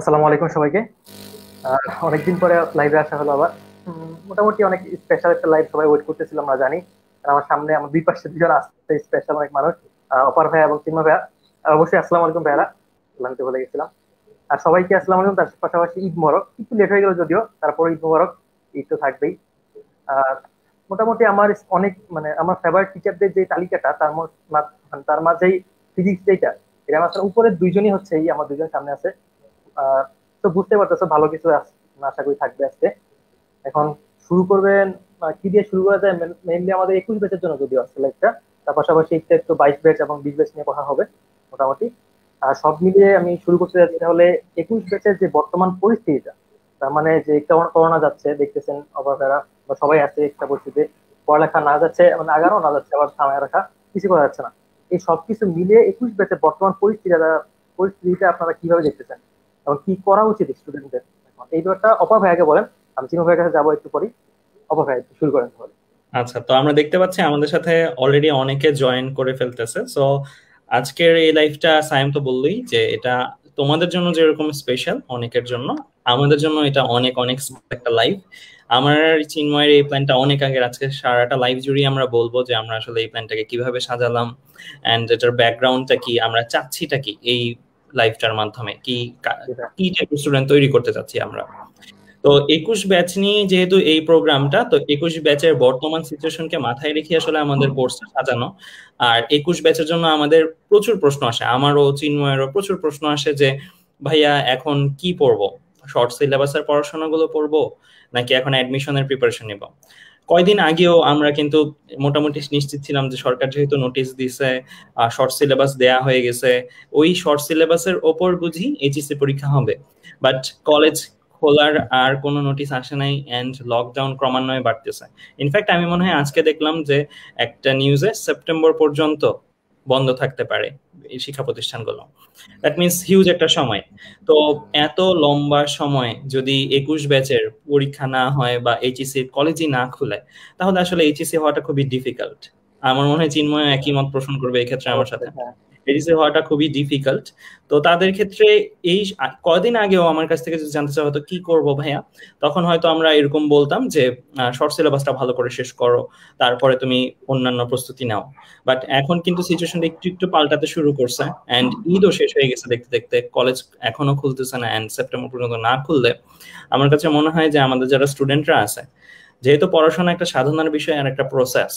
আসসালামু আলাইকুম সবাইকে অনেকদিন পরে লাইভে আসা হলো আবার মোটামুটি অনেক স্পেশাল একটা লাইভ সবাই ওয়েট করতেছিলাম আমরা জানি আমার সামনে আমার দুই পাশে দুজন আসছে স্পেশাল অনেক মানুষ অপার ভাইয়া এবং চিন্মা ভাইয়া অবশ্যই আসসালামু আলাইকুম ভাইয়ারা লাইনতে বলে গেছিলাম আর সবাইকে আসসালামু আলাইকুম তার পাশাপাশি ঈদ মরক একটু লেট হয়ে গেল যদিও তারপরে ঈদ মরক ঈদ তো থাকবেই আর মোটামুটি আমার অনেক মানে আমার ফেভারিট টিচারদের যে তালিকাটা তার মানে তার মাঝেই ফিজিক্স যেটা এটা আমার উপরের দুইজনই হচ্ছে এই আমার দুজন সামনে আছে তো বুঝতে পারতেছো ভালো কিছু আশা করি থাকবে আজকে এখন শুরু করবেন কি দিয়ে শুরু করা যায় মেইনলি আমাদের একুশ ব্যাচের জন্য যদিও আসছে লাইকটা তার পাশাপাশি একটু বাইশ ব্যাচ এবং বিশ ব্যাচ নিয়ে কথা হবে মোটামুটি আর সব মিলিয়ে আমি শুরু করতে চাচ্ছি তাহলে একুশ ব্যাচের যে বর্তমান পরিস্থিতিটা তার মানে যে করোনা যাচ্ছে দেখতেছেন অবাকারা বা সবাই আছে একটা পরিস্থিতি পড়ালেখা না যাচ্ছে মানে আগারও না যাচ্ছে আবার থামায় রাখা কিছু করা যাচ্ছে না এই সবকিছু মিলিয়ে একুশ ব্যাচের বর্তমান পরিস্থিতিটা পরিস্থিতিটা আপনারা কিভাবে দেখতেছেন এখন কি করা উচিত স্টুডেন্টদের এই ব্যাপারটা অপার ভাইয়াকে বলেন আমি চিনু ভাইয়ের কাছে যাবো একটু পরেই অপার ভাইয়া শুরু করেন তাহলে আচ্ছা তো আমরা দেখতে পাচ্ছি আমাদের সাথে অলরেডি অনেকে জয়েন করে ফেলতেছে সো আজকের এই লাইফটা সায়েম তো বললই যে এটা তোমাদের জন্য যেরকম স্পেশাল অনেকের জন্য আমাদের জন্য এটা অনেক অনেক একটা লাইভ আমার চিন্ময়ের এই প্ল্যানটা অনেক আগের আজকে সারাটা লাইভ জুড়ে আমরা বলবো যে আমরা আসলে এই প্ল্যানটাকে কিভাবে সাজালাম অ্যান্ড এটার ব্যাকগ্রাউন্ডটা কি আমরা চাচ্ছিটা কি এই লাইফটার মাধ্যমে কি কি টাইপের স্টুডেন্ট তৈরি করতে চাচ্ছি আমরা তো একুশ ব্যাচ নিয়ে যেহেতু এই প্রোগ্রামটা তো একুশ ব্যাচের বর্তমান সিচুয়েশনকে মাথায় রেখে আসলে আমাদের কোর্সটা সাজানো আর একুশ ব্যাচের জন্য আমাদের প্রচুর প্রশ্ন আসে আমারও চিন্ময়েরও প্রচুর প্রশ্ন আসে যে ভাইয়া এখন কি পড়বো শর্ট সিলেবাসের পড়াশোনাগুলো পড়বো নাকি এখন অ্যাডমিশনের প্রিপারেশন নিব কয়দিন আগেও আমরা কিন্তু মোটামুটি নিশ্চিত ছিলাম যে সরকার যেহেতু নোটিশ দিছে শর্ট সিলেবাস দেয়া হয়ে গেছে ওই শর্ট সিলেবাসের ওপর বুঝি এইচএসসি e পরীক্ষা হবে বাট কলেজ খোলার আর কোনো নোটিশ আসে নাই অ্যান্ড লকডাউন ক্রমান্বয়ে বাড়তেছে ইনফ্যাক্ট আমি মনে হয় আজকে দেখলাম যে একটা নিউজে সেপ্টেম্বর পর্যন্ত বন্ধ থাকতে পারে এই শিক্ষা প্রতিষ্ঠানগুলো দ্যাট মিনস হিউজ একটা সময় তো এত লম্বা সময় যদি একুশ ব্যাচের পরীক্ষা না হয় বা এইচএসি কলেজই e না খুলে তাহলে আসলে এইচএসি e হওয়াটা খুবই ডিফিকাল্ট আমার মনে হয় চিন্ময় একই মত পোষণ করবে এক্ষেত্রে আমার সাথে রেজিস্টার হওয়াটা খুবই ডিফিকাল্ট তো তাদের ক্ষেত্রে এই কয়দিন আগেও আমার কাছ থেকে যদি জানতে চাও তো কি করবো ভাইয়া তখন হয়তো আমরা এরকম বলতাম যে শর্ট সিলেবাসটা ভালো করে শেষ করো তারপরে তুমি অন্যান্য প্রস্তুতি নাও বাট এখন কিন্তু সিচুয়েশনটা একটু একটু পাল্টাতে শুরু করছে অ্যান্ড ঈদও শেষ হয়ে গেছে দেখতে দেখতে কলেজ এখনো খুলতেছে না অ্যান্ড সেপ্টেম্বর পর্যন্ত না খুললে আমার কাছে মনে হয় যে আমাদের যারা স্টুডেন্টরা আছে যেহেতু পড়াশোনা একটা সাধনার বিষয় আর একটা প্রসেস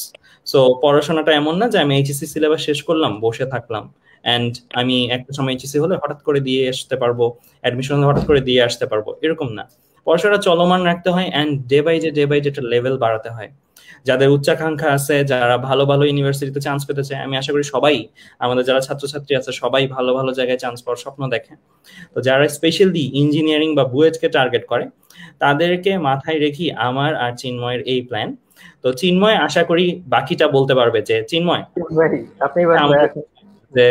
সো পড়াশোনাটা এমন না যে আমি এইচএসসি সিলেবাস e শেষ করলাম বসে থাকলাম অ্যান্ড আমি একটা সময় এইচএসসি e হলে হঠাৎ করে দিয়ে আসতে পারবো অ্যাডমিশন হলে হঠাৎ করে দিয়ে আসতে পারবো এরকম না পড়াশোনা চলমান রাখতে হয় and day by day day by day একটা লেভেল বাড়াতে হয় যাদের উচ্চাকাঙ্ক্ষা আছে যারা ভালো ভালো ইউনিভার্সিটিতে চান্স পেতে চায় আমি আশা করি সবাই আমাদের যারা ছাত্রছাত্রী আছে সবাই ভালো ভালো জায়গায় চান্স পাওয়ার স্বপ্ন দেখে তো যারা স্পেশালি ইঞ্জিনিয়ারিং বা বুয়েটকে টার্গেট করে তাদেরকে মাথায় রেখি আমার আর চিন্ময়ের এই প্ল্যান তো চিন্ময় আশা করি বাকিটা বলতে পারবে যে চিন্ময় যে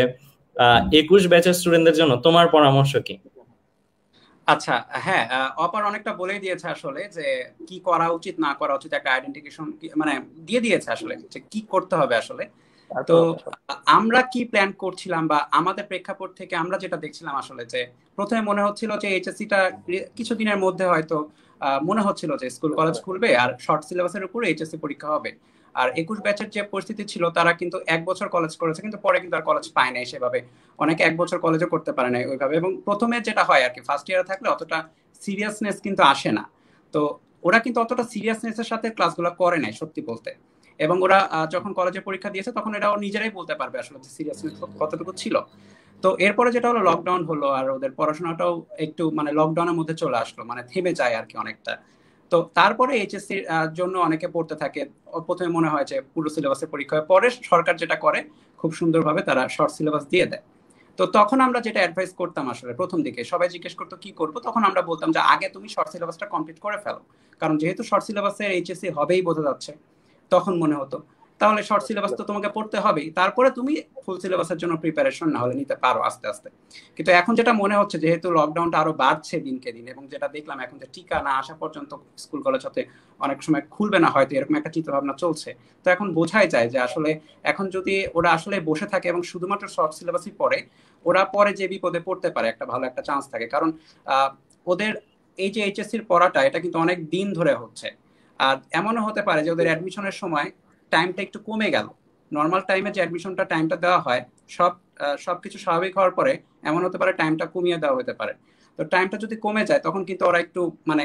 একুশ ব্যাচের স্টুডেন্টদের জন্য তোমার পরামর্শ কি আচ্ছা হ্যাঁ অপার অনেকটা বলে দিয়েছে আসলে যে কি করা উচিত না করা উচিত একটা আইডেন্টিফিকেশন মানে দিয়ে দিয়েছে আসলে যে কি করতে হবে আসলে তো আমরা কি প্ল্যান করছিলাম বা আমাদের প্রেক্ষাপট থেকে আমরা যেটা দেখছিলাম আসলে যে প্রথমে মনে হচ্ছিল যে এইচএসসিটা কিছুদিনের মধ্যে হয়তো মনে হচ্ছিল যে স্কুল কলেজ খুলবে আর শর্ট সিলেবাসের উপরে এইচএসসি পরীক্ষা হবে আর একুশ ব্যাচের যে পরিস্থিতি ছিল তারা কিন্তু এক বছর কলেজ করেছে কিন্তু পরে কিন্তু আর কলেজ পায় নাই সেভাবে অনেকে এক বছর কলেজে করতে পারে নাই ওইভাবে এবং প্রথমে যেটা হয় আর কি ফার্স্ট ইয়ারে থাকলে অতটা সিরিয়াসনেস কিন্তু আসে না তো ওরা কিন্তু অতটা সিরিয়াসনেসের সাথে ক্লাসগুলো করে নাই সত্যি বলতে এবং ওরা যখন কলেজে পরীক্ষা দিয়েছে তখন এরা নিজেরাই বলতে পারবে আসলে যে সিরিয়াসনেস কতটুকু ছিল তো এরপরে যেটা হলো লকডাউন হলো আর ওদের পড়াশোনাটাও একটু মানে লকডাউনের মধ্যে চলে আসলো মানে থেমে যায় আর কি অনেকটা তো তারপরে এইচএসসি জন্য অনেকে পড়তে থাকে প্রথমে মনে হয় যে পুরো সিলেবাসের পরীক্ষা পরে সরকার যেটা করে খুব সুন্দরভাবে তারা শর্ট সিলেবাস দিয়ে দেয় তো তখন আমরা যেটা অ্যাডভাইস করতাম আসলে প্রথম দিকে সবাই জিজ্ঞেস করতো কি করব তখন আমরা বলতাম যে আগে তুমি শর্ট সিলেবাসটা কমপ্লিট করে ফেলো কারণ যেহেতু শর্ট সিলেবাসের এইচএসসি হবেই বোঝা যাচ্ছে তখন মনে হতো তাহলে শর্ট আচ্ছা, সিলেবাস তো আচ্ছা। তোমাকে পড়তে হবেই তারপরে তুমি ফুল সিলেবাসের জন্য প্রিপারেশন না হলে নিতে পারো আস্তে আস্তে কিন্তু এখন যেটা মনে হচ্ছে যেহেতু লকডাউনটা আরো বাড়ছে দিনকে দিন এবং যেটা দেখলাম এখন যে টিকা না আসা পর্যন্ত স্কুল কলেজ হতে অনেক সময় খুলবে না হয়তো এরকম একটা চিন্তা ভাবনা চলছে তো এখন বোঝাই যায় যে আসলে এখন যদি ওরা আসলে বসে থাকে এবং শুধুমাত্র শর্ট সিলেবাসই পড়ে ওরা পরে যে বিপদে পড়তে পারে একটা ভালো একটা চান্স থাকে কারণ ওদের এই যে এইচএসসির পড়াটা এটা কিন্তু অনেক দিন ধরে হচ্ছে আর এমনও হতে পারে যে ওদের অ্যাডমিশনের সময় টাইমটা একটু কমে গেল নর্মাল টাইমে যে অ্যাডমিশনটা টাইমটা দেওয়া হয় সব সব কিছু স্বাভাবিক হওয়ার পরে এমন হতে পারে টাইমটা কমিয়ে দেওয়া হতে পারে তো টাইমটা যদি কমে যায় তখন কিন্তু ওরা একটু মানে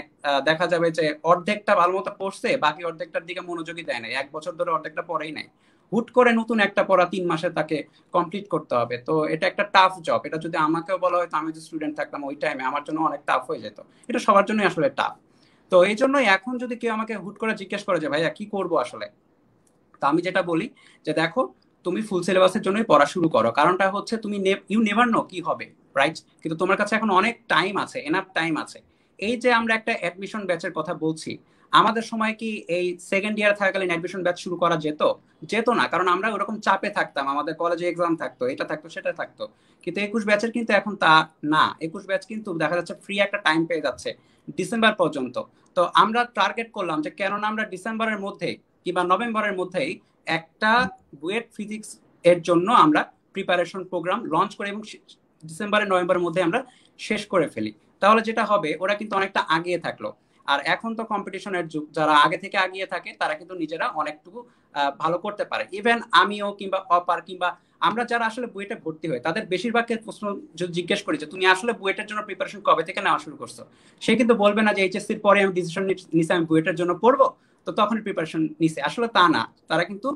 দেখা যাবে যে অর্ধেকটা ভালো মতো পড়ছে বাকি অর্ধেকটার দিকে মনোযোগী দেয় না এক বছর ধরে অর্ধেকটা পড়েই নাই হুট করে নতুন একটা পড়া তিন মাসে তাকে কমপ্লিট করতে হবে তো এটা একটা টাফ জব এটা যদি আমাকেও বলা হয় আমি যে স্টুডেন্ট থাকতাম ওই টাইমে আমার জন্য অনেক টাফ হয়ে যেত এটা সবার জন্যই আসলে টাফ তো এই জন্য এখন যদি কেউ আমাকে হুট করে জিজ্ঞেস করে যে ভাইয়া কি করবো আসলে তা আমি যেটা বলি যে দেখো তুমি ফুল সিলেবাসের জন্যই পড়া শুরু করো কারণটা হচ্ছে তুমি ইউ নেভার নো কি হবে রাইট কিন্তু তোমার কাছে এখন অনেক টাইম আছে এনাফ টাইম আছে এই যে আমরা একটা অ্যাডমিশন ব্যাচের কথা বলছি আমাদের সময় কি এই সেকেন্ড ইয়ার থাকাকালীন অ্যাডমিশন ব্যাচ শুরু করা যেত যেত না কারণ আমরা ওরকম চাপে থাকতাম আমাদের কলেজে এক্সাম থাকতো এটা থাকতো সেটা থাকতো কিন্তু একুশ ব্যাচের কিন্তু এখন তা না একুশ ব্যাচ কিন্তু দেখা যাচ্ছে ফ্রি একটা টাইম পেয়ে যাচ্ছে ডিসেম্বর পর্যন্ত তো আমরা টার্গেট করলাম যে কেননা আমরা ডিসেম্বরের মধ্যে কিংবা নভেম্বরের মধ্যেই একটা বুয়েট ফিজিক্স এর জন্য আমরা প্রিপারেশন প্রোগ্রাম লঞ্চ করে এবং ডিসেম্বরের নভেম্বরের মধ্যে আমরা শেষ করে ফেলি তাহলে যেটা হবে ওরা কিন্তু অনেকটা আগিয়ে থাকলো আর এখন তো কম্পিটিশনের যুগ যারা আগে থেকে আগিয়ে থাকে তারা কিন্তু নিজেরা অনেকটুকু ভালো করতে পারে ইভেন আমিও কিংবা অপার কিংবা আমরা যারা আসলে বুয়েটে ভর্তি হই তাদের বেশিরভাগকে প্রশ্ন যদি জিজ্ঞেস করি যে তুমি আসলে বুয়েটের জন্য প্রিপারেশন কবে থেকে নেওয়া শুরু করছো সে কিন্তু বলবে না যে এইচএসসির পরে আমি ডিসিশন নিচ্ছি আমি বুয়েটের জন্য পড়বো তো তখন প্রিপারেশন নিছে আসলে তা না তারা কিন্তু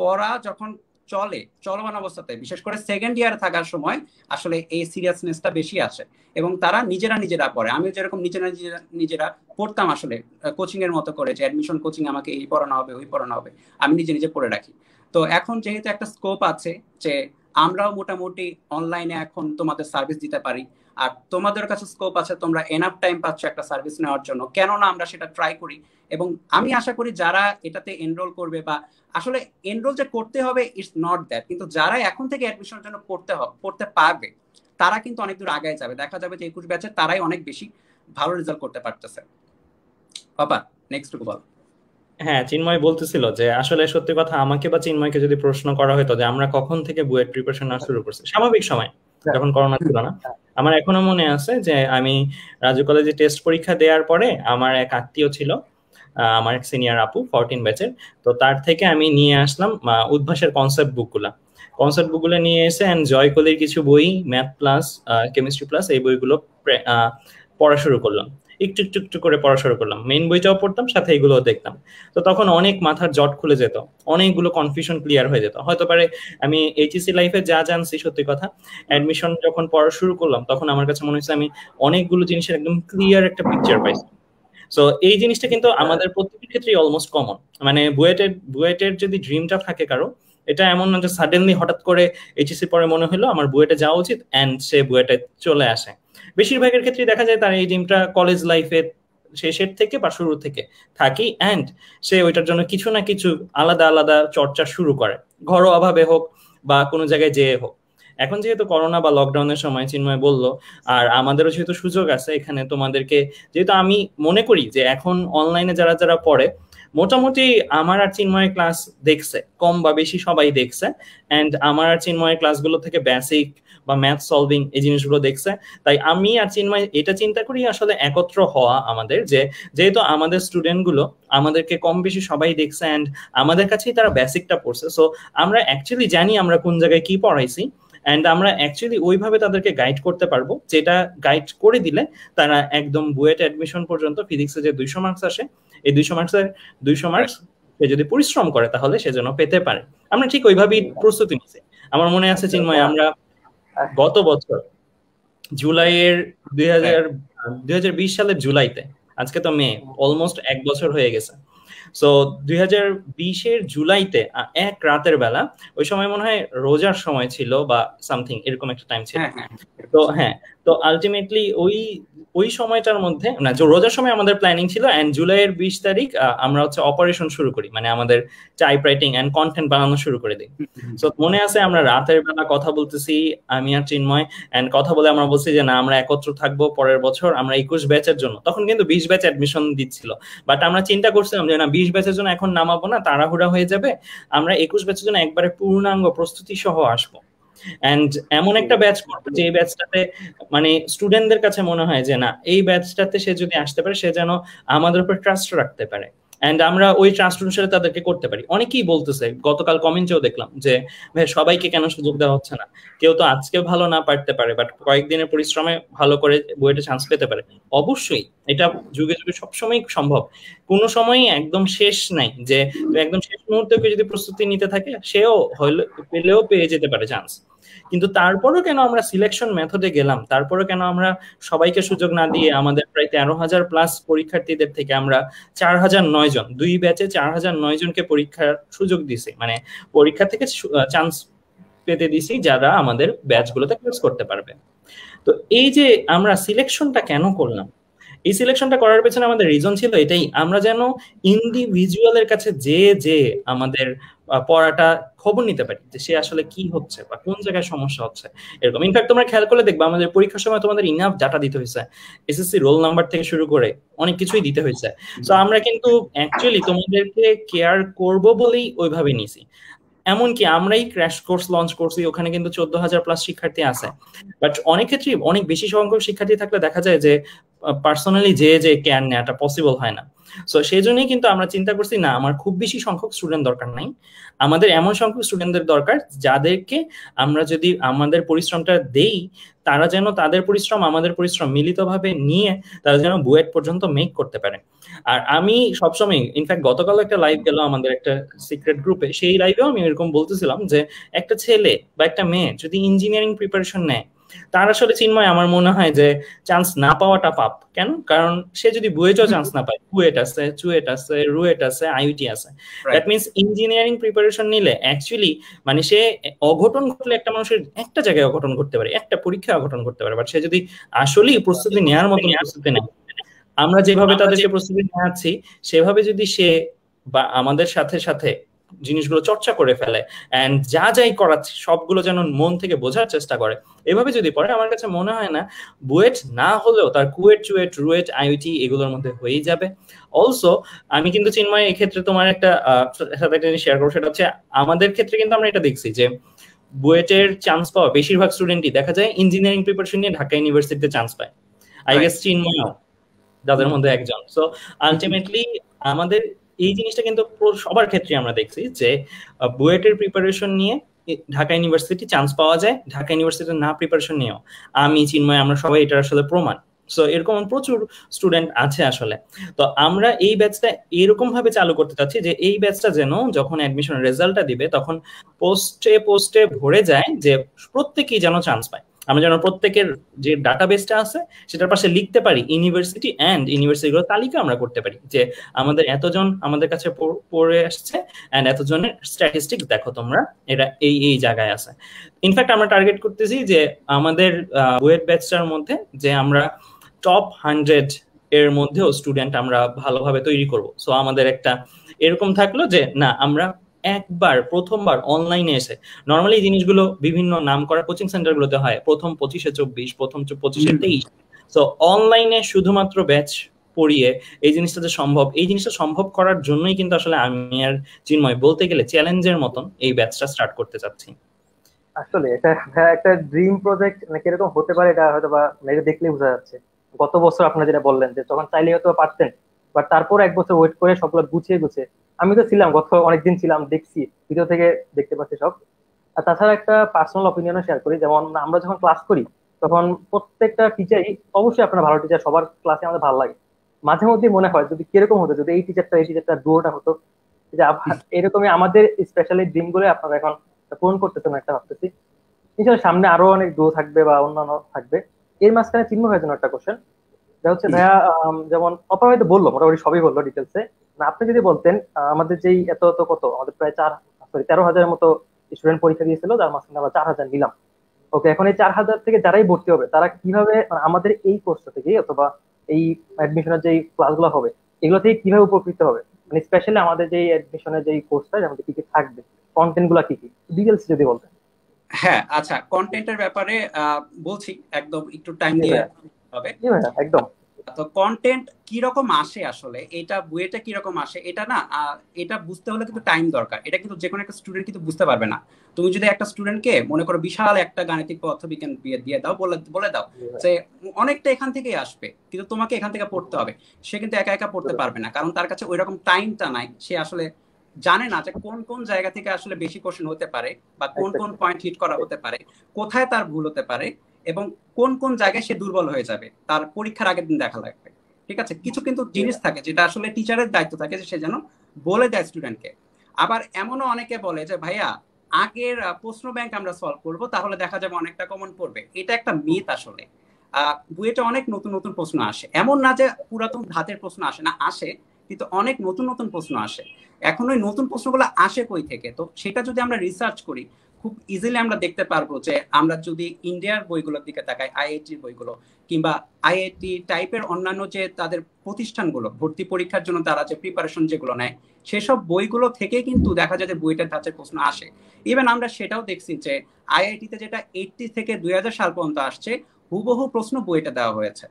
পড়া যখন চলে চলমান অবস্থাতে বিশেষ করে সেকেন্ড ইয়ারে থাকার সময় আসলে এই সিরিয়াসনেসটা বেশি আসে এবং তারা নিজেরা নিজেরা পড়ে আমি যেরকম নিজেরা নিজেরা নিজেরা পড়তাম আসলে কোচিং এর মতো করে যে অ্যাডমিশন কোচিং আমাকে এই পড়ানো হবে ওই পড়ানো হবে আমি নিজে নিজে পড়ে রাখি তো এখন যেহেতু একটা স্কোপ আছে যে আমরাও মোটামুটি অনলাইনে এখন তোমাদের সার্ভিস দিতে পারি আর তোমাদের কাছে স্কোপ আছে তোমরা এনাফ টাইম পাচ্ছ একটা সার্ভিস নেওয়ার জন্য কেননা আমরা সেটা ট্রাই করি এবং আমি আশা করি যারা এটাতে এনরোল করবে বা আসলে এনরোল যে করতে হবে ইটস নট দ্যাট কিন্তু যারা এখন থেকে অ্যাডমিশনের জন্য করতে করতে পারবে তারা কিন্তু অনেক দূর আগায় যাবে দেখা যাবে যে একুশ ব্যাচে তারাই অনেক বেশি ভালো রেজাল্ট করতে পারতেছে বাবা নেক্সট বল হ্যাঁ চিন্ময় বলতেছিল যে আসলে সত্যি কথা আমাকে বা চিন্ময়কে যদি প্রশ্ন করা হয়তো যে আমরা কখন থেকে বুয়েট প্রিপারেশন শুরু করছি স্বাভাবিক সময় যখন করোনা হ্যাঁ। ছিল না হ্যাঁ। আমার এখনো মনে আছে যে আমি রাজু কলেজে টেস্ট পরীক্ষা দেওয়ার পরে আমার এক আত্মীয় ছিল আমার এক সিনিয়র আপু ফোরটিন ব্যাচের তো তার থেকে আমি নিয়ে আসলাম উদ্ভাসের কনসেপ্ট গুলা কনসেপ্ট বুকগুলো নিয়ে এসে অ্যান্ড জয় কিছু বই ম্যাথ প্লাস কেমিস্ট্রি প্লাস এই বইগুলো পড়া শুরু করলাম একটু একটু একটু করে পড়া শুরু করলাম মেইন বইটাও পড়তাম সাথে এগুলোও দেখতাম তো তখন অনেক মাথার জট খুলে যেত অনেকগুলো কনফিউশন ক্লিয়ার হয়ে যেত হয়তো পারে আমি e এইচএসসি লাইফে যা জানছি সত্যি কথা অ্যাডমিশন যখন পড়া শুরু করলাম তখন আমার কাছে মনে হচ্ছে আমি অনেকগুলো জিনিসের একদম ক্লিয়ার একটা পিকচার পাইছি সো এই জিনিসটা কিন্তু আমাদের প্রত্যেকের ক্ষেত্রেই অলমোস্ট কমন মানে বুয়েটের বুয়েটের যদি ড্রিমটা থাকে কারো এটা এমন না যে সাডেনলি হঠাৎ করে এইচএসসি e পরে মনে হলো আমার বুয়েটে যাওয়া উচিত অ্যান্ড সে বুয়েটে চলে আসে বেশিরভাগের ক্ষেত্রে দেখা যায় তার এই ডিমটা কলেজ লাইফে শেষের থেকে বা শুরু থেকে থাকি অ্যান্ড সে ওইটার জন্য কিছু না কিছু আলাদা আলাদা চর্চা শুরু করে ঘরোয়া অভাবে হোক বা কোনো জায়গায় যেয়ে হোক এখন যেহেতু করোনা বা লকডাউনের সময় চিন্ময় বলল আর আমাদেরও যেহেতু সুযোগ আছে এখানে তোমাদেরকে যেহেতু আমি মনে করি যে এখন অনলাইনে যারা যারা পড়ে মোটামুটি আমার আর চিন্ময়ের ক্লাস দেখছে কম বা বেশি সবাই দেখছে অ্যান্ড আমার আর চিন্ময়ের ক্লাসগুলো থেকে বেসিক বা ম্যাথ সলভিং এই জিনিসগুলো দেখছে তাই আমি আর চিন্ময় এটা চিন্তা করি আসলে একত্র হওয়া আমাদের যে যেহেতু আমাদের স্টুডেন্টগুলো আমাদেরকে কম বেশি সবাই দেখছে অ্যান্ড আমাদের কাছেই তারা বেসিকটা পড়ছে সো আমরা অ্যাকচুয়ালি জানি আমরা কোন জায়গায় কি পড়াইছি অ্যান্ড আমরা অ্যাকচুয়ালি ওইভাবে তাদেরকে গাইড করতে পারবো যেটা গাইড করে দিলে তারা একদম বুয়েট অ্যাডমিশন পর্যন্ত ফিজিক্সে যে দুইশো মার্কস আসে এই দুইশো মার্কসের দুইশো মার্কস সে যদি পরিশ্রম করে তাহলে সেজন্য পেতে পারে আমরা ঠিক ওইভাবেই প্রস্তুতি নিচ্ছি আমার মনে আছে আচ্ছা, চিন্ময় আমরা গত বছর জুলাইয়ের দুই হাজার হ্যাঁ। সালের জুলাইতে আজকে তো মে অলমোস্ট এক বছর হয়ে গেছে সো দুই হাজার বিশের জুলাইতে এক রাতের বেলা ওই সময় মনে হয় রোজার সময় ছিল বা সামথিং এরকম একটা টাইম ছিল হ্যাঁ, হ্যাঁ, তো হ্যাঁ তো আলটিমেটলি ওই ওই সময়টার মধ্যে না রোজার সময় আমাদের প্ল্যানিং ছিল অ্যান্ড জুলাইয়ের বিশ তারিখ আমরা হচ্ছে অপারেশন শুরু করি মানে আমাদের টাইপ রাইটিং অ্যান্ড কন্টেন্ট বানানো শুরু করে দিই সো মনে আছে আমরা রাতের বেলা কথা বলতেছি আমি আর চিন্ময় অ্যান্ড কথা বলে আমরা বলছি যে না আমরা একত্র থাকবো পরের বছর আমরা একুশ ব্যাচের জন্য তখন কিন্তু বিশ ব্যাচ অ্যাডমিশন দিচ্ছিল বাট আমরা চিন্তা করছিলাম যে না বিশ ব্যাচের জন্য এখন নামাবো না তাড়াহুড়া হয়ে যাবে আমরা একুশ ব্যাচের জন্য একবারে পূর্ণাঙ্গ প্রস্তুতি সহ আসবো অ্যান্ড এমন একটা ব্যাচ করবো যে এই ব্যাচটাতে মানে স্টুডেন্টদের কাছে মনে হয় যে না এই ব্যাচটাতে সে যদি আসতে পারে সে যেন আমাদের উপর ট্রাস্ট রাখতে পারে অ্যান্ড আমরা ওই ট্রাস্ট অনুসারে তাদেরকে করতে পারি অনেকেই বলতেছে গতকাল কমেন্টেও দেখলাম যে সবাইকে কেন সুযোগ দেওয়া হচ্ছে না কেউ তো আজকে ভালো না পারতে পারে বাট কয়েকদিনের পরিশ্রমে ভালো করে বইটা চান্স পেতে পারে অবশ্যই এটা যুগে যুগে সবসময় সম্ভব কোনো সময়ই একদম শেষ নাই যে একদম শেষ মুহূর্তে যদি প্রস্তুতি নিতে থাকে সেও হলে পেলেও পেয়ে যেতে পারে চান্স কিন্তু তারপরও কেন আমরা সিলেকশন মেথডে গেলাম তারপরও কেন আমরা সবাইকে সুযোগ না দিয়ে আমাদের প্রায় তেরো হাজার প্লাস পরীক্ষার্থীদের থেকে আমরা চার হাজার নয় জন দুই ব্যাচে চার হাজার নয় জনকে পরীক্ষার সুযোগ দিছে মানে পরীক্ষা থেকে চান্স পেতে দিছি যারা আমাদের ব্যাচগুলোতে ক্লাস করতে পারবে তো এই যে আমরা সিলেকশনটা কেন করলাম এই সিলেকশনটা করার পেছনে আমাদের রিজন ছিল এটাই আমরা যেন ইন্ডিভিজুয়ালের কাছে যে যে আমাদের পড়াটা খবর নিতে পারি যে সে আসলে কি হচ্ছে বা কোন জায়গায় সমস্যা হচ্ছে এরকম ইনফ্যাক্ট তোমরা খেয়াল করলে দেখবা আমাদের পরীক্ষার সময় তোমাদের ইনাফ ডাটা দিতে হয়েছে এসএসসি রোল নাম্বার থেকে শুরু করে অনেক কিছুই দিতে হয়েছে তো আমরা কিন্তু অ্যাকচুয়ালি তোমাদেরকে কেয়ার করব বলেই ওইভাবে নিছি এমনকি আমরাই ক্র্যাশ কোর্স লঞ্চ করছি ওখানে কিন্তু চোদ্দ হাজার প্লাস শিক্ষার্থী আছে বাট হ্যাঁ। অনেক ক্ষেত্রেই অনেক বেশি সংখ্যক শিক্ষার্থী থাকলে দেখা যায় যে পার্সোনালি যে যে কেয়ার নেওয়াটা পসিবল হয় না সো সেই জন্যই কিন্তু আমরা চিন্তা করছি না আমার খুব বেশি সংখ্যক স্টুডেন্ট দরকার নাই আমাদের এমন সংখ্যক স্টুডেন্টদের দরকার যাদেরকে আমরা যদি আমাদের পরিশ্রমটা দেই তারা যেন তাদের পরিশ্রম আমাদের পরিশ্রম মিলিতভাবে নিয়ে তারা যেন বুয়েট পর্যন্ত মেক করতে পারে আর আমি সবসময় ইনফ্যাক্ট গতকাল একটা লাইভ গেল আমাদের একটা সিক্রেট গ্রুপে সেই লাইভেও আমি এরকম বলতেছিলাম যে একটা ছেলে বা একটা মেয়ে যদি ইঞ্জিনিয়ারিং প্রিপারেশন নেয় তার আসলে চিন্ময় আমার মনে হয় যে চান্স না পাওয়াটা পাপ কেন কারণ সে যদি বুয়েটও চান্স না পায় কুয়েট আছে চুয়েট আছে রুয়েট আছে আইউটি আছে দ্যাট মিনস ইঞ্জিনিয়ারিং প্রিপারেশন নিলে অ্যাকচুয়ালি মানে সে অঘটন ঘটলে একটা মানুষের একটা জায়গায় অঘটন করতে পারে একটা পরীক্ষা অঘটন করতে পারে বাট সে যদি আসলেই প্রস্তুতি নেওয়ার মতো প্রস্তুতি নেয় আমরা যেভাবে তাদেরকে প্রস্তুতি নেওয়াচ্ছি সেভাবে যদি সে বা আমাদের সাথে সাথে জিনিসগুলো চর্চা করে ফেলে অ্যান্ড যা যাই করাচ্ছে সবগুলো যেন মন থেকে বোঝার চেষ্টা করে এভাবে যদি পড়ে আমার কাছে মনে হয় না বুয়েট না হলেও তার কুয়েট চুয়েট রুয়েট আইটি এগুলোর মধ্যে হয়েই যাবে অলসো আমি কিন্তু চিন্ময় এক্ষেত্রে তোমার একটা সাথে একটা জিনিস শেয়ার করবো সেটা হচ্ছে আমাদের ক্ষেত্রে কিন্তু আমরা এটা দেখছি যে বুয়েটের চান্স পাওয়া বেশিরভাগ স্টুডেন্টই দেখা যায় ইঞ্জিনিয়ারিং প্রিপারেশন নিয়ে ঢাকা ইউনিভার্সিটিতে চান্স পায় আই গেস চিন্ময় তাদের মধ্যে একজন সো আলটিমেটলি আমাদের এই জিনিসটা কিন্তু সবার ক্ষেত্রে আমরা দেখছি যে বুয়েটের প্রিপারেশন নিয়ে ঢাকা ইউনিভার্সিটি চান্স পাওয়া যায় ঢাকা ইউনিভার্সিটির না প্রিপারেশন নিয়েও আমি চিন্ময় আমরা সবাই এটার আসলে প্রমাণ সো এরকম প্রচুর স্টুডেন্ট আছে আসলে তো আমরা এই ব্যাচটা এরকম ভাবে চালু করতে চাচ্ছি যে এই ব্যাচটা যেন যখন অ্যাডমিশন রেজাল্টটা দিবে তখন পোস্টে পোস্টে ভরে যায় যে প্রত্যেকেই যেন চান্স পায় আমরা যেন প্রত্যেকের যে ডাটাবেসটা আছে সেটার পাশে লিখতে পারি ইউনিভার্সিটি অ্যান্ড ইউনিভার্সিটিগুলোর তালিকা আমরা করতে পারি যে আমাদের এতজন আমাদের কাছে পড়ে আসছে অ্যান্ড এতজনের স্ট্যাটিস্টিক্স দেখো তোমরা এটা এই এই জায়গায় আছে ইনফ্যাক্ট আমরা টার্গেট করতেছি যে আমাদের ওয়েব ব্যাচটার মধ্যে যে আমরা টপ হান্ড্রেড এর মধ্যেও স্টুডেন্ট আমরা ভালোভাবে তৈরি করব সো আমাদের একটা এরকম থাকলো যে না আমরা একবার প্রথমবার অনলাইনে এসে নর্মালি জিনিসগুলো বিভিন্ন নাম করা কোচিং সেন্টারগুলোতে হয় প্রথম পঁচিশে চব্বিশ প্রথম পঁচিশে তেইশ তো অনলাইনে শুধুমাত্র ব্যাচ পড়িয়ে এই জিনিসটা যে সম্ভব এই জিনিসটা সম্ভব করার জন্যই কিন্তু আসলে আমি আর চিন্ময় বলতে গেলে চ্যালেঞ্জের মতন এই ব্যাচটা স্টার্ট করতে চাচ্ছি আসলে এটা হ্যাঁ, একটা ড্রিম প্রজেক্ট মানে কিরকম হতে পারে এটা হয়তো বা মানে এটা দেখলেই বোঝা যাচ্ছে গত বছর আপনারা যেটা বললেন যে তখন চাইলে হয়তো পারতেন বাট তারপর এক বছর ওয়েট করে সবগুলো গুছিয়ে গুছিয়ে আমি তো ছিলাম গত অনেকদিন ছিলাম দেখছি ভিডিও থেকে দেখতে পাচ্ছি সব আর তাছাড়া একটা পার্সোনাল অপিনিয়নও শেয়ার করি যেমন আমরা যখন ক্লাস করি তখন প্রত্যেকটা টিচারই অবশ্যই আপনার ভালো টিচার সবার ক্লাসে আমাদের ভালো লাগে মাঝে মধ্যে মনে হয় যদি কিরকম হতো যদি এই টিচারটা এই টিচারটা দুটা হতো যে এরকমই আমাদের স্পেশালি ড্রিম গুলো আপনারা এখন পূরণ করতেছে একটা ভাবতেছি ইনশাল্লাহ সামনে আরো অনেক দূর থাকবে বা অন্যান্য থাকবে এর মাঝখানে চিহ্ন হয়েছে জন্য একটা কোশ্চেন যা হচ্ছে ভাইয়া যেমন অপর বললো মোটামুটি সবই বললো ডিটেলসে না আপনি যদি বলতেন আমাদের যেই এত এত কত আমাদের প্রায় চার সরি তেরো হাজারের মতো স্টুডেন্ট পরীক্ষা দিয়েছিল যার মাঝখানে আমরা চার হাজার নিলাম ওকে এখন এই চার হাজার থেকে যারাই ভর্তি হবে তারা কিভাবে মানে আমাদের এই কোর্সটা থেকে অথবা এই অ্যাডমিশনের যেই ক্লাসগুলো হবে এগুলো থেকে কিভাবে উপকৃত হবে মানে স্পেশালি আমাদের যেই অ্যাডমিশনের যে কোর্সটা আমাদের কি কি থাকবে কন্টেন্ট গুলা কি কি ডিটেলস যদি বলতেন হ্যাঁ আচ্ছা কন্টেন্টের ব্যাপারে বলছি একদম একটু টাইম দিয়ে হবে একদম তো কন্টেন্ট কি রকম আসে আসলে এটা বইটা কি রকম আসে এটা না এটা বুঝতে হলে কিন্তু টাইম দরকার এটা কিন্তু যে কোনো একটা স্টুডেন্ট কিন্তু বুঝতে পারবে না তুমি যদি একটা স্টুডেন্টকে মনে করো বিশাল একটা গাণিতিক পদার্থবিজ্ঞান দিয়ে দাও বলে বলে দাও যে অনেকটা এখান থেকেই আসবে কিন্তু তোমাকে এখান থেকে পড়তে হবে সে কিন্তু একা একা পড়তে পারবে না কারণ তার কাছে ওই রকম টাইমটা নাই সে আসলে জানে না যে কোন কোন জায়গা থেকে আসলে বেশি কোশ্চেন হতে পারে বা কোন কোন পয়েন্ট হিট করা হতে পারে কোথায় তার ভুল হতে পারে এবং কোন কোন জায়গায় সে দুর্বল হয়ে যাবে তার পরীক্ষার আগের দিন দেখা লাগবে ঠিক আছে কিছু কিন্তু জিনিস থাকে যেটা আসলে টিচারের দায়িত্ব থাকে যে সে যেন বলে দেয় স্টুডেন্টকে আবার এমনও অনেকে বলে যে ভাইয়া আগের প্রশ্ন ব্যাংক আমরা সলভ করব তাহলে দেখা যাবে অনেকটা কমন পড়বে এটা একটা মিথ আসলে বুয়েটে অনেক নতুন নতুন প্রশ্ন আসে এমন না যে পুরাতন ধাতের প্রশ্ন আসে না আসে কিন্তু অনেক নতুন নতুন প্রশ্ন আসে এখন ওই নতুন প্রশ্নগুলো আসে কই থেকে তো সেটা যদি আমরা রিসার্চ করি খুব ইজিলি আমরা দেখতে পারবো যে আমরা যদি ইন্ডিয়ার বইগুলোর দিকে তাকাই আইআইটির বইগুলো কিংবা আইআইটি টাইপের অন্যান্য যে তাদের প্রতিষ্ঠানগুলো ভর্তি পরীক্ষার জন্য তারা যে প্রিপারেশন যেগুলো নেয় সেসব বইগুলো থেকে কিন্তু দেখা যায় যে বইটার কাছে প্রশ্ন আসে ইভেন আমরা সেটাও দেখছি যে আইআইটিতে যেটা এইটটি থেকে দুই সাল পর্যন্ত আসছে হুবহু প্রশ্ন বইটা দেওয়া হয়েছে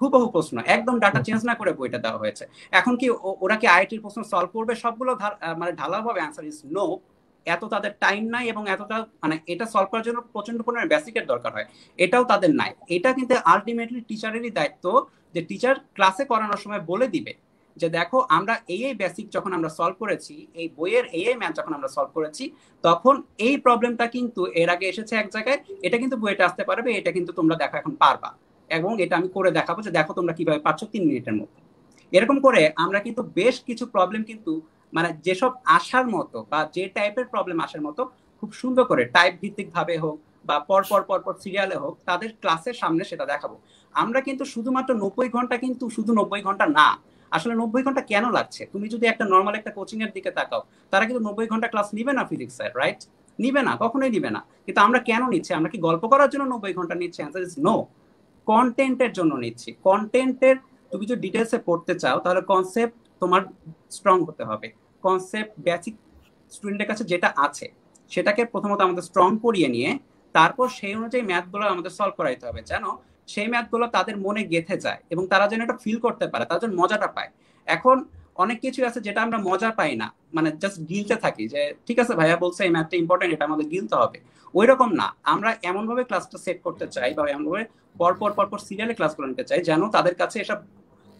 হুবহু প্রশ্ন একদম ডাটা চেঞ্জ না করে বইটা দেওয়া হয়েছে এখন কি ওরা কি আইআইটির প্রশ্ন সলভ করবে সবগুলো মানে ঢালাভাবে অ্যান্সার ইজ নো এত তাদের টাইম নাই এবং এতটা মানে এটা সলভ করার জন্য প্রচন্ড পরিমাণে বেসিকের দরকার হয় এটাও তাদের নাই এটা কিন্তু আলটিমেটলি টিচারেরই দায়িত্ব যে টিচার ক্লাসে করানোর সময় বলে দিবে যে দেখো আমরা এই এই বেসিক যখন আমরা সলভ করেছি এই বইয়ের এই এই ম্যাথ যখন আমরা সলভ করেছি তখন এই প্রবলেমটা কিন্তু এর আগে এসেছে এক জায়গায় এটা কিন্তু বইটা আসতে পারবে এটা কিন্তু তোমরা দেখো এখন পারবা এবং এটা আমি করে দেখাবো যে দেখো তোমরা কিভাবে পাচ্ছ তিন মিনিটের মধ্যে এরকম করে আমরা কিন্তু বেশ কিছু প্রবলেম কিন্তু মানে যেসব আসার মতো বা যে টাইপের প্রবলেম আসার মতো খুব সুন্দর করে টাইপ ভিত্তিক ভাবে হোক বা পর পর পর পর সিরিয়ালে হোক তাদের ক্লাসের সামনে সেটা দেখাবো আমরা কিন্তু শুধুমাত্র নব্বই ঘন্টা কিন্তু শুধু নব্বই ঘন্টা না আসলে নব্বই ঘন্টা কেন লাগছে তুমি যদি একটা নর্মাল একটা কোচিং এর দিকে তাকাও তারা কিন্তু নব্বই ঘন্টা ক্লাস নিবে না ফিজিক্স ফিজিক্সের রাইট নিবে না কখনোই নিবে না কিন্তু আমরা কেন নিচ্ছি আমরা কি গল্প করার জন্য নব্বই ঘন্টা নিচ্ছি অ্যান্সার ইজ নো কন্টেন্টের জন্য নিচ্ছি কন্টেন্টের তুমি যদি ডিটেলসে পড়তে চাও তাহলে কনসেপ্ট তোমার স্ট্রং হতে হবে কনসেপ্ট বেসিক স্টুডেন্টের কাছে যেটা আছে সেটাকে প্রথমত আমাদের স্ট্রং করিয়ে নিয়ে তারপর সেই অনুযায়ী ম্যাথগুলো আমাদের সলভ করাইতে হবে যেন সেই ম্যাথগুলো তাদের মনে গেঁথে যায় এবং তারা যেন এটা ফিল করতে পারে তার জন্য মজাটা পায় এখন অনেক কিছু আছে যেটা আমরা মজা পাই না মানে জাস্ট গিলতে থাকি যে ঠিক আছে ভাইয়া বলছে এই ম্যাথটা ইম্পর্টেন্ট এটা আমাদের গিলতে হবে ওই রকম না আমরা এমনভাবে ক্লাসটা সেট করতে চাই বা এমনভাবে পরপর পরপর সিরিয়ালে ক্লাস করে নিতে চাই যেন তাদের কাছে এসব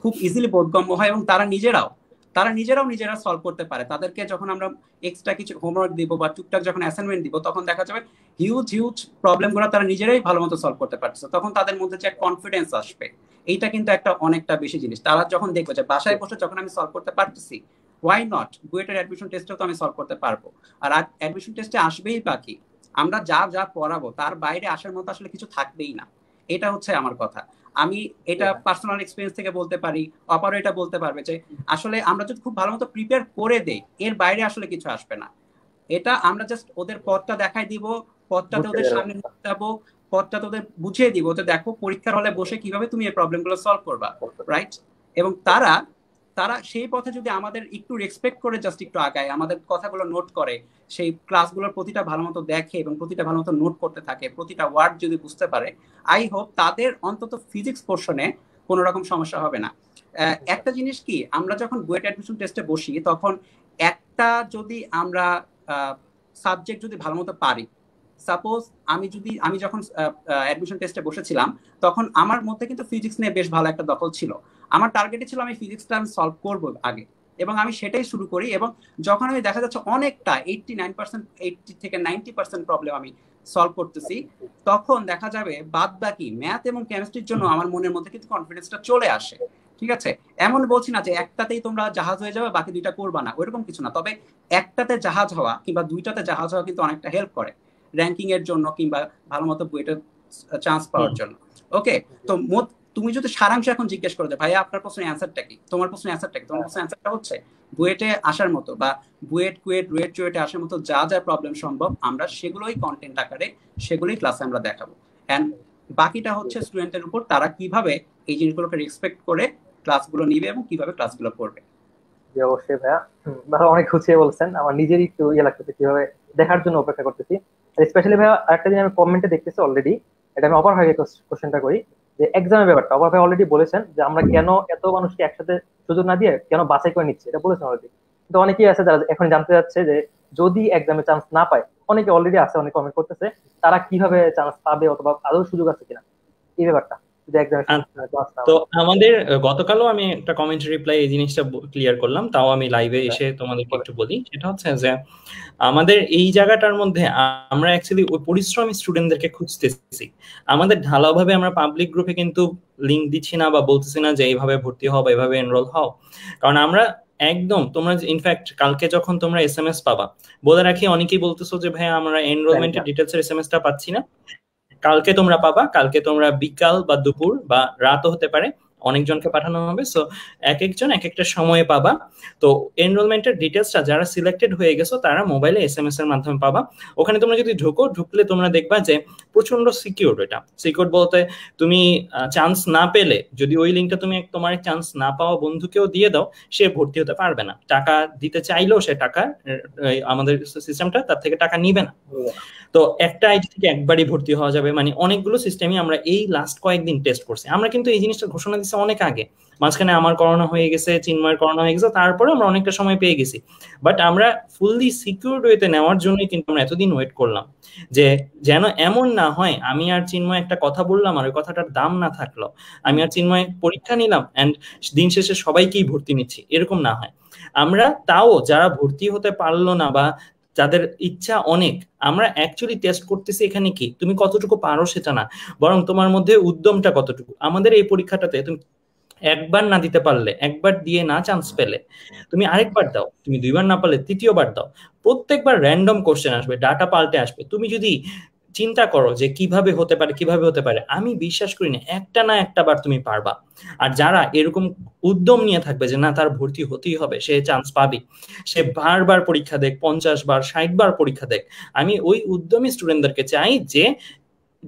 খুব ইজিলি বোধগম্য হয় এবং তারা নিজেরাও তারা নিজেরাও নিজেরা সলভ করতে পারে তাদেরকে যখন আমরা এক্সট্রা কিছু হোমওয়ার্ক দিব বা টুকটাক যখন অ্যাসাইনমেন্ট দিব তখন দেখা যাবে হিউজ হিউজ প্রবলেমগুলো তারা নিজেরাই ভালো মতো সলভ করতে পারছে তখন তাদের মধ্যে যে কনফিডেন্স আসবে এইটা কিন্তু একটা অনেকটা বেশি জিনিস তারা যখন দেখবে যে বাসায় বসে যখন আমি সলভ করতে পারতেছি ওয়াই নট বুয়েটের অ্যাডমিশন টেস্টেও তো আমি সলভ করতে পারবো আর অ্যাডমিশন টেস্টে আসবেই বাকি আমরা যা যা পড়াবো তার বাইরে আসার মতো আসলে কিছু থাকবেই না এটা হচ্ছে আমার কথা আমি এটা পার্সোনাল এক্সপিরিয়েন্স থেকে বলতে পারি অপারও এটা বলতে পারবে যে আসলে আমরা যদি খুব ভালো মতো প্রিপেয়ার করে দেই এর বাইরে আসলে কিছু আসবে না এটা আমরা জাস্ট ওদের পথটা দেখাই দিব পথটাতে ওদের সামনে যাবো পথটা তোদের বুঝিয়ে দিব তো দেখো পরীক্ষার হলে বসে কিভাবে তুমি এই প্রবলেমগুলো সলভ করবা রাইট এবং তারা তারা সেই পথে যদি আমাদের একটু রেসপেক্ট করে জাস্ট একটু আগায় আমাদের কথাগুলো নোট করে সেই ক্লাসগুলোর প্রতিটা ভালো মতো দেখে এবং প্রতিটা ভালো মতো নোট করতে থাকে প্রতিটা ওয়ার্ড যদি বুঝতে পারে আই হোপ তাদের অন্তত ফিজিক্স পোর্শনে কোনো রকম সমস্যা হবে না আচ্ছা। একটা জিনিস কি আমরা যখন বুয়েট অ্যাডমিশন টেস্টে বসি তখন একটা যদি আমরা সাবজেক্ট যদি ভালো মতো পারি সাপোজ আমি যদি আমি যখন অ্যাডমিশন টেস্টে বসেছিলাম তখন আমার মধ্যে কিন্তু ফিজিক্স নিয়ে বেশ ভালো একটা দখল ছিল আমার টার্গেটে ছিল আমি ফিজিক্সটা আমি সলভ করবো আগে এবং আমি সেটাই শুরু করি এবং যখন আমি দেখা যাচ্ছে অনেকটা এইটটি নাইন পার্সেন্ট এইটটি থেকে নাইনটি পার্সেন্ট প্রবলেম আমি সলভ করতেছি তখন দেখা যাবে বাদ বাকি ম্যাথ এবং কেমিস্ট্রির জন্য আমার মনের মধ্যে কিন্তু কনফিডেন্সটা চলে আসে ঠিক আছে এমন বলছি না যে একটাতেই তোমরা জাহাজ হয়ে যাবে বাকি দুইটা করবা না ওইরকম কিছু না তবে একটাতে জাহাজ হওয়া কিংবা দুইটাতে জাহাজ হওয়া কিন্তু অনেকটা হেল্প করে র্যাঙ্কিং এর জন্য কিংবা ভালো মতো বইটার চান্স পাওয়ার জন্য ওকে তো মোট তুমি যদি সারাংশ এখন জিজ্ঞেস করে যে ভাইয়া আপনার প্রশ্নের অ্যান্সারটা কি তোমার প্রশ্নের অ্যান্সারটা কি তোমার হ্যাঁ। প্রশ্নের অ্যান্সারটা হচ্ছে বুয়েটে আসার মতো বা বুয়েট কুয়েট রুয়েট চুয়েটে আসার মতো যা যা প্রবলেম সম্ভব আমরা সেগুলোই কন্টেন্ট আকারে সেগুলোই ক্লাসে আমরা দেখাবো অ্যান্ড বাকিটা হচ্ছে স্টুডেন্টের উপর তারা কিভাবে এই জিনিসগুলোকে রেসপেক্ট করে ক্লাসগুলো নিবে এবং কিভাবে ক্লাসগুলো করবে অবশ্যই ভাইয়া ভাইয়া অনেক খুশিয়ে বলছেন আমার নিজেরই একটু ইয়ে লাগতেছে কিভাবে দেখার জন্য অপেক্ষা করতেছি স্পেশালি ভাইয়া আরেকটা দিন আমি কমেন্টে দেখতেছি অলরেডি এটা আমি অপার হয়ে কোশ্চেনটা করি যে এক্সামের ব্যাপারটা অপর অলরেডি বলেছেন যে আমরা কেন এত মানুষকে একসাথে সুযোগ না দিয়ে কেন বাছাই করে নিচ্ছি এটা বলেছেন অলরেডি কিন্তু অনেকেই আছে যারা এখন জানতে যাচ্ছে যে যদি এক্সামে চান্স না পায় অনেকে অলরেডি আছে অনেক কমেন্ট করতেছে তারা কিভাবে চান্স পাবে অথবা আদৌ সুযোগ আছে কিনা এই ব্যাপারটা তো আমাদের গতকালও আমি একটা কমেন্ট রিপ্লাই এই জিনিসটা ক্লিয়ার করলাম তাও আমি লাইভে আচ্ছা। এসে তোমাদেরকে একটু বলি সেটা হচ্ছে যে আমাদের এই জায়গাটার মধ্যে আমরা অ্যাকচুয়ালি ওই পরিশ্রমী স্টুডেন্টদেরকে খুঁজতেছি আমাদের ঢালাওভাবে আমরা পাবলিক গ্রুপে কিন্তু লিঙ্ক দিচ্ছি না বা বলতেছি না যে এইভাবে ভর্তি হও বা এইভাবে এনরোল হও কারণ আমরা একদম তোমরা ইনফ্যাক্ট কালকে যখন তোমরা এস এম এস পাবা বলে রাখি অনেকেই বলতেছো যে ভাই আমরা এনরোলমেন্টের ডিটেলস এর এস এম এস টা পাচ্ছি না কালকে তোমরা পাবা কালকে তোমরা বিকাল বা দুপুর বা রাতও হতে পারে অনেকজনকে পাঠানো হবে সো এক একজন এক একটা সময়ে পাবা তো এনরোলমেন্টের ডিটেলসটা যারা সিলেক্টেড হয়ে গেছো তারা মোবাইলে এস এম এস এর মাধ্যমে পাবা ওখানে তোমরা যদি ঢুকো ঢুকলে তোমরা দেখবা যে প্রচন্ড সিকিউর এটা সিকিউর বলতে তুমি চান্স না পেলে যদি ওই লিঙ্কটা তুমি তোমার চান্স না পাওয়া বন্ধুকেও দিয়ে দাও সে ভর্তি হতে পারবে না টাকা দিতে চাইলেও সে টাকা আমাদের সিস্টেমটা তার থেকে টাকা নিবে না তো একটা আইডি থেকে একবারই ভর্তি হওয়া যাবে মানে অনেকগুলো সিস্টেমই আমরা এই লাস্ট কয়েকদিন টেস্ট করছি আমরা কিন্তু এই জিনিসটা ঘোষণা গেছে অনেক আগে মাঝখানে আমার করোনা হয়ে গেছে চিন্ময়ের করোনা হয়ে গেছে তারপরে আমরা অনেকটা সময় পেয়ে গেছি বাট আমরা ফুললি সিকিউর ওয়েতে নেওয়ার জন্যই কিন্তু আমরা এতদিন ওয়েট করলাম যে যেন এমন না হয় আমি আর চিন্ময় একটা কথা বললাম আর ওই কথাটার দাম না থাকলো আমি আর চিন্ময় পরীক্ষা নিলাম অ্যান্ড দিন শেষে সবাইকেই ভর্তি নিচ্ছি এরকম না হয় আমরা তাও যারা ভর্তি হতে পারলো না বা যাদের ইচ্ছা অনেক আমরা অ্যাকচুয়ালি টেস্ট করতেছি এখানে কি তুমি কতটুকু পারো সেটা না বরং তোমার মধ্যে উদ্যমটা কতটুকু আমাদের এই পরীক্ষাটাতে তুমি একবার না দিতে পারলে একবার দিয়ে না চান্স পেলে তুমি আরেকবার দাও তুমি দুইবার না পারলে তৃতীয়বার দাও প্রত্যেকবার র্যান্ডম কোশ্চেন আসবে ডাটা পাল্টে আসবে তুমি যদি চিন্তা করো যে কিভাবে হতে পারে কিভাবে হতে পারে আমি বিশ্বাস করি না একটা না একটা বার তুমি পারবা আর যারা এরকম উদ্যম নিয়ে থাকবে যে না তার ভর্তি হতেই হবে সে চান্স পাবে সে বারবার পরীক্ষা দেখ পঞ্চাশ বার ষাট বার পরীক্ষা দেখ আমি ওই উদ্যমী স্টুডেন্টদেরকে চাই যে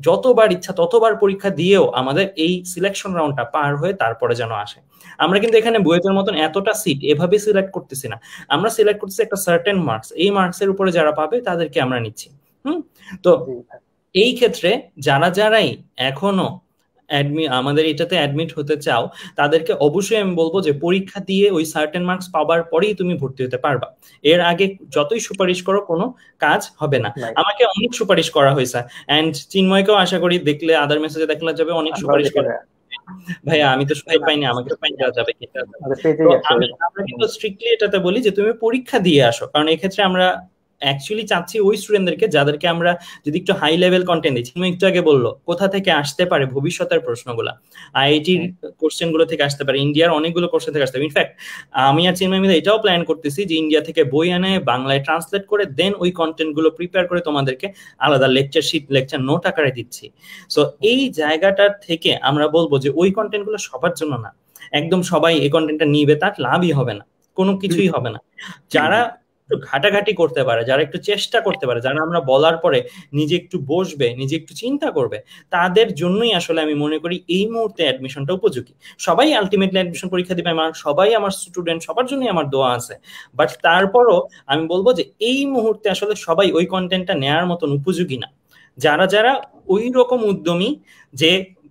যতবার ইচ্ছা ততবার পরীক্ষা দিয়েও আমাদের এই সিলেকশন রাউন্ডটা পার হয়ে তারপরে যেন আসে আমরা কিন্তু এখানে বুয়েটের মতন এতটা সিট এভাবে সিলেক্ট করতেছি না আমরা সিলেক্ট করতেছি একটা সার্টেন মার্কস এই মার্কসের উপরে যারা পাবে তাদেরকে আমরা নিচ্ছি তো এই ক্ষেত্রে যারা যারাই এখনো আমাদের এটাতে অ্যাডমিট হতে চাও তাদেরকে অবশ্যই আমি বলবো যে পরীক্ষা দিয়ে ওই সার্টেন মার্কস পাওয়ার পরেই তুমি ভর্তি হতে পারবা এর আগে যতই সুপারিশ করো কোনো কাজ হবে না আমাকে অনেক সুপারিশ করা হয়েছে অ্যান্ড চিন্ময়কেও আশা করি দেখলে আদার মেসেজে দেখলে যাবে অনেক সুপারিশ করা ভাইয়া আমি তো সুযোগ পাইনি আচ্ছা। আমাকে যাবে আচ্ছা, কিন্তু স্ট্রিক্টলি এটাতে বলি যে তুমি পরীক্ষা দিয়ে আসো কারণ এক্ষেত্রে আমরা অ্যাকচুয়ালি চাচ্ছি ওই স্টুডেন্টদেরকে যাদেরকে আমরা যদি একটু হাই লেভেল কন্টেন্ট দিচ্ছি তুমি একটু আগে বললো কোথা থেকে আসতে পারে ভবিষ্যতের প্রশ্নগুলো আইআইটির কোশ্চেন হ্যাঁ। গুলো থেকে আসতে পারে ইন্ডিয়ার অনেকগুলো কোশ্চেন থেকে আসতে পারে ইনফ্যাক্ট আমি আর চিনমাই মিলে এটাও প্ল্যান করতেছি যে ইন্ডিয়া থেকে বই আনে বাংলায় ট্রান্সলেট করে দেন ওই কন্টেন্ট গুলো প্রিপেয়ার করে তোমাদেরকে আলাদা লেকচার শিট লেকচার নোট আকারে দিচ্ছি সো এই জায়গাটার থেকে আমরা বলবো যে ওই কন্টেন্ট গুলো সবার জন্য না একদম সবাই এই কন্টেন্টটা নিবে তার লাভই হবে না কোনো কিছুই হবে না যারা একটু ঘাটাঘাটি করতে পারে যারা একটু চেষ্টা করতে পারে যারা আমরা বলার পরে নিজে একটু বসবে নিজে একটু চিন্তা করবে তাদের জন্যই আসলে আমি মনে করি এই মুহূর্তে অ্যাডমিশনটা উপযোগী সবাই আলটিমেটলি অ্যাডমিশন পরীক্ষা দিবে আমার সবাই আমার স্টুডেন্ট সবার জন্যই আমার দোয়া আছে বাট তারপরও আমি বলবো যে এই মুহূর্তে আসলে সবাই ওই কন্টেন্টটা নেয়ার মতন উপযোগী না যারা যারা ওই রকম উদ্যমী যে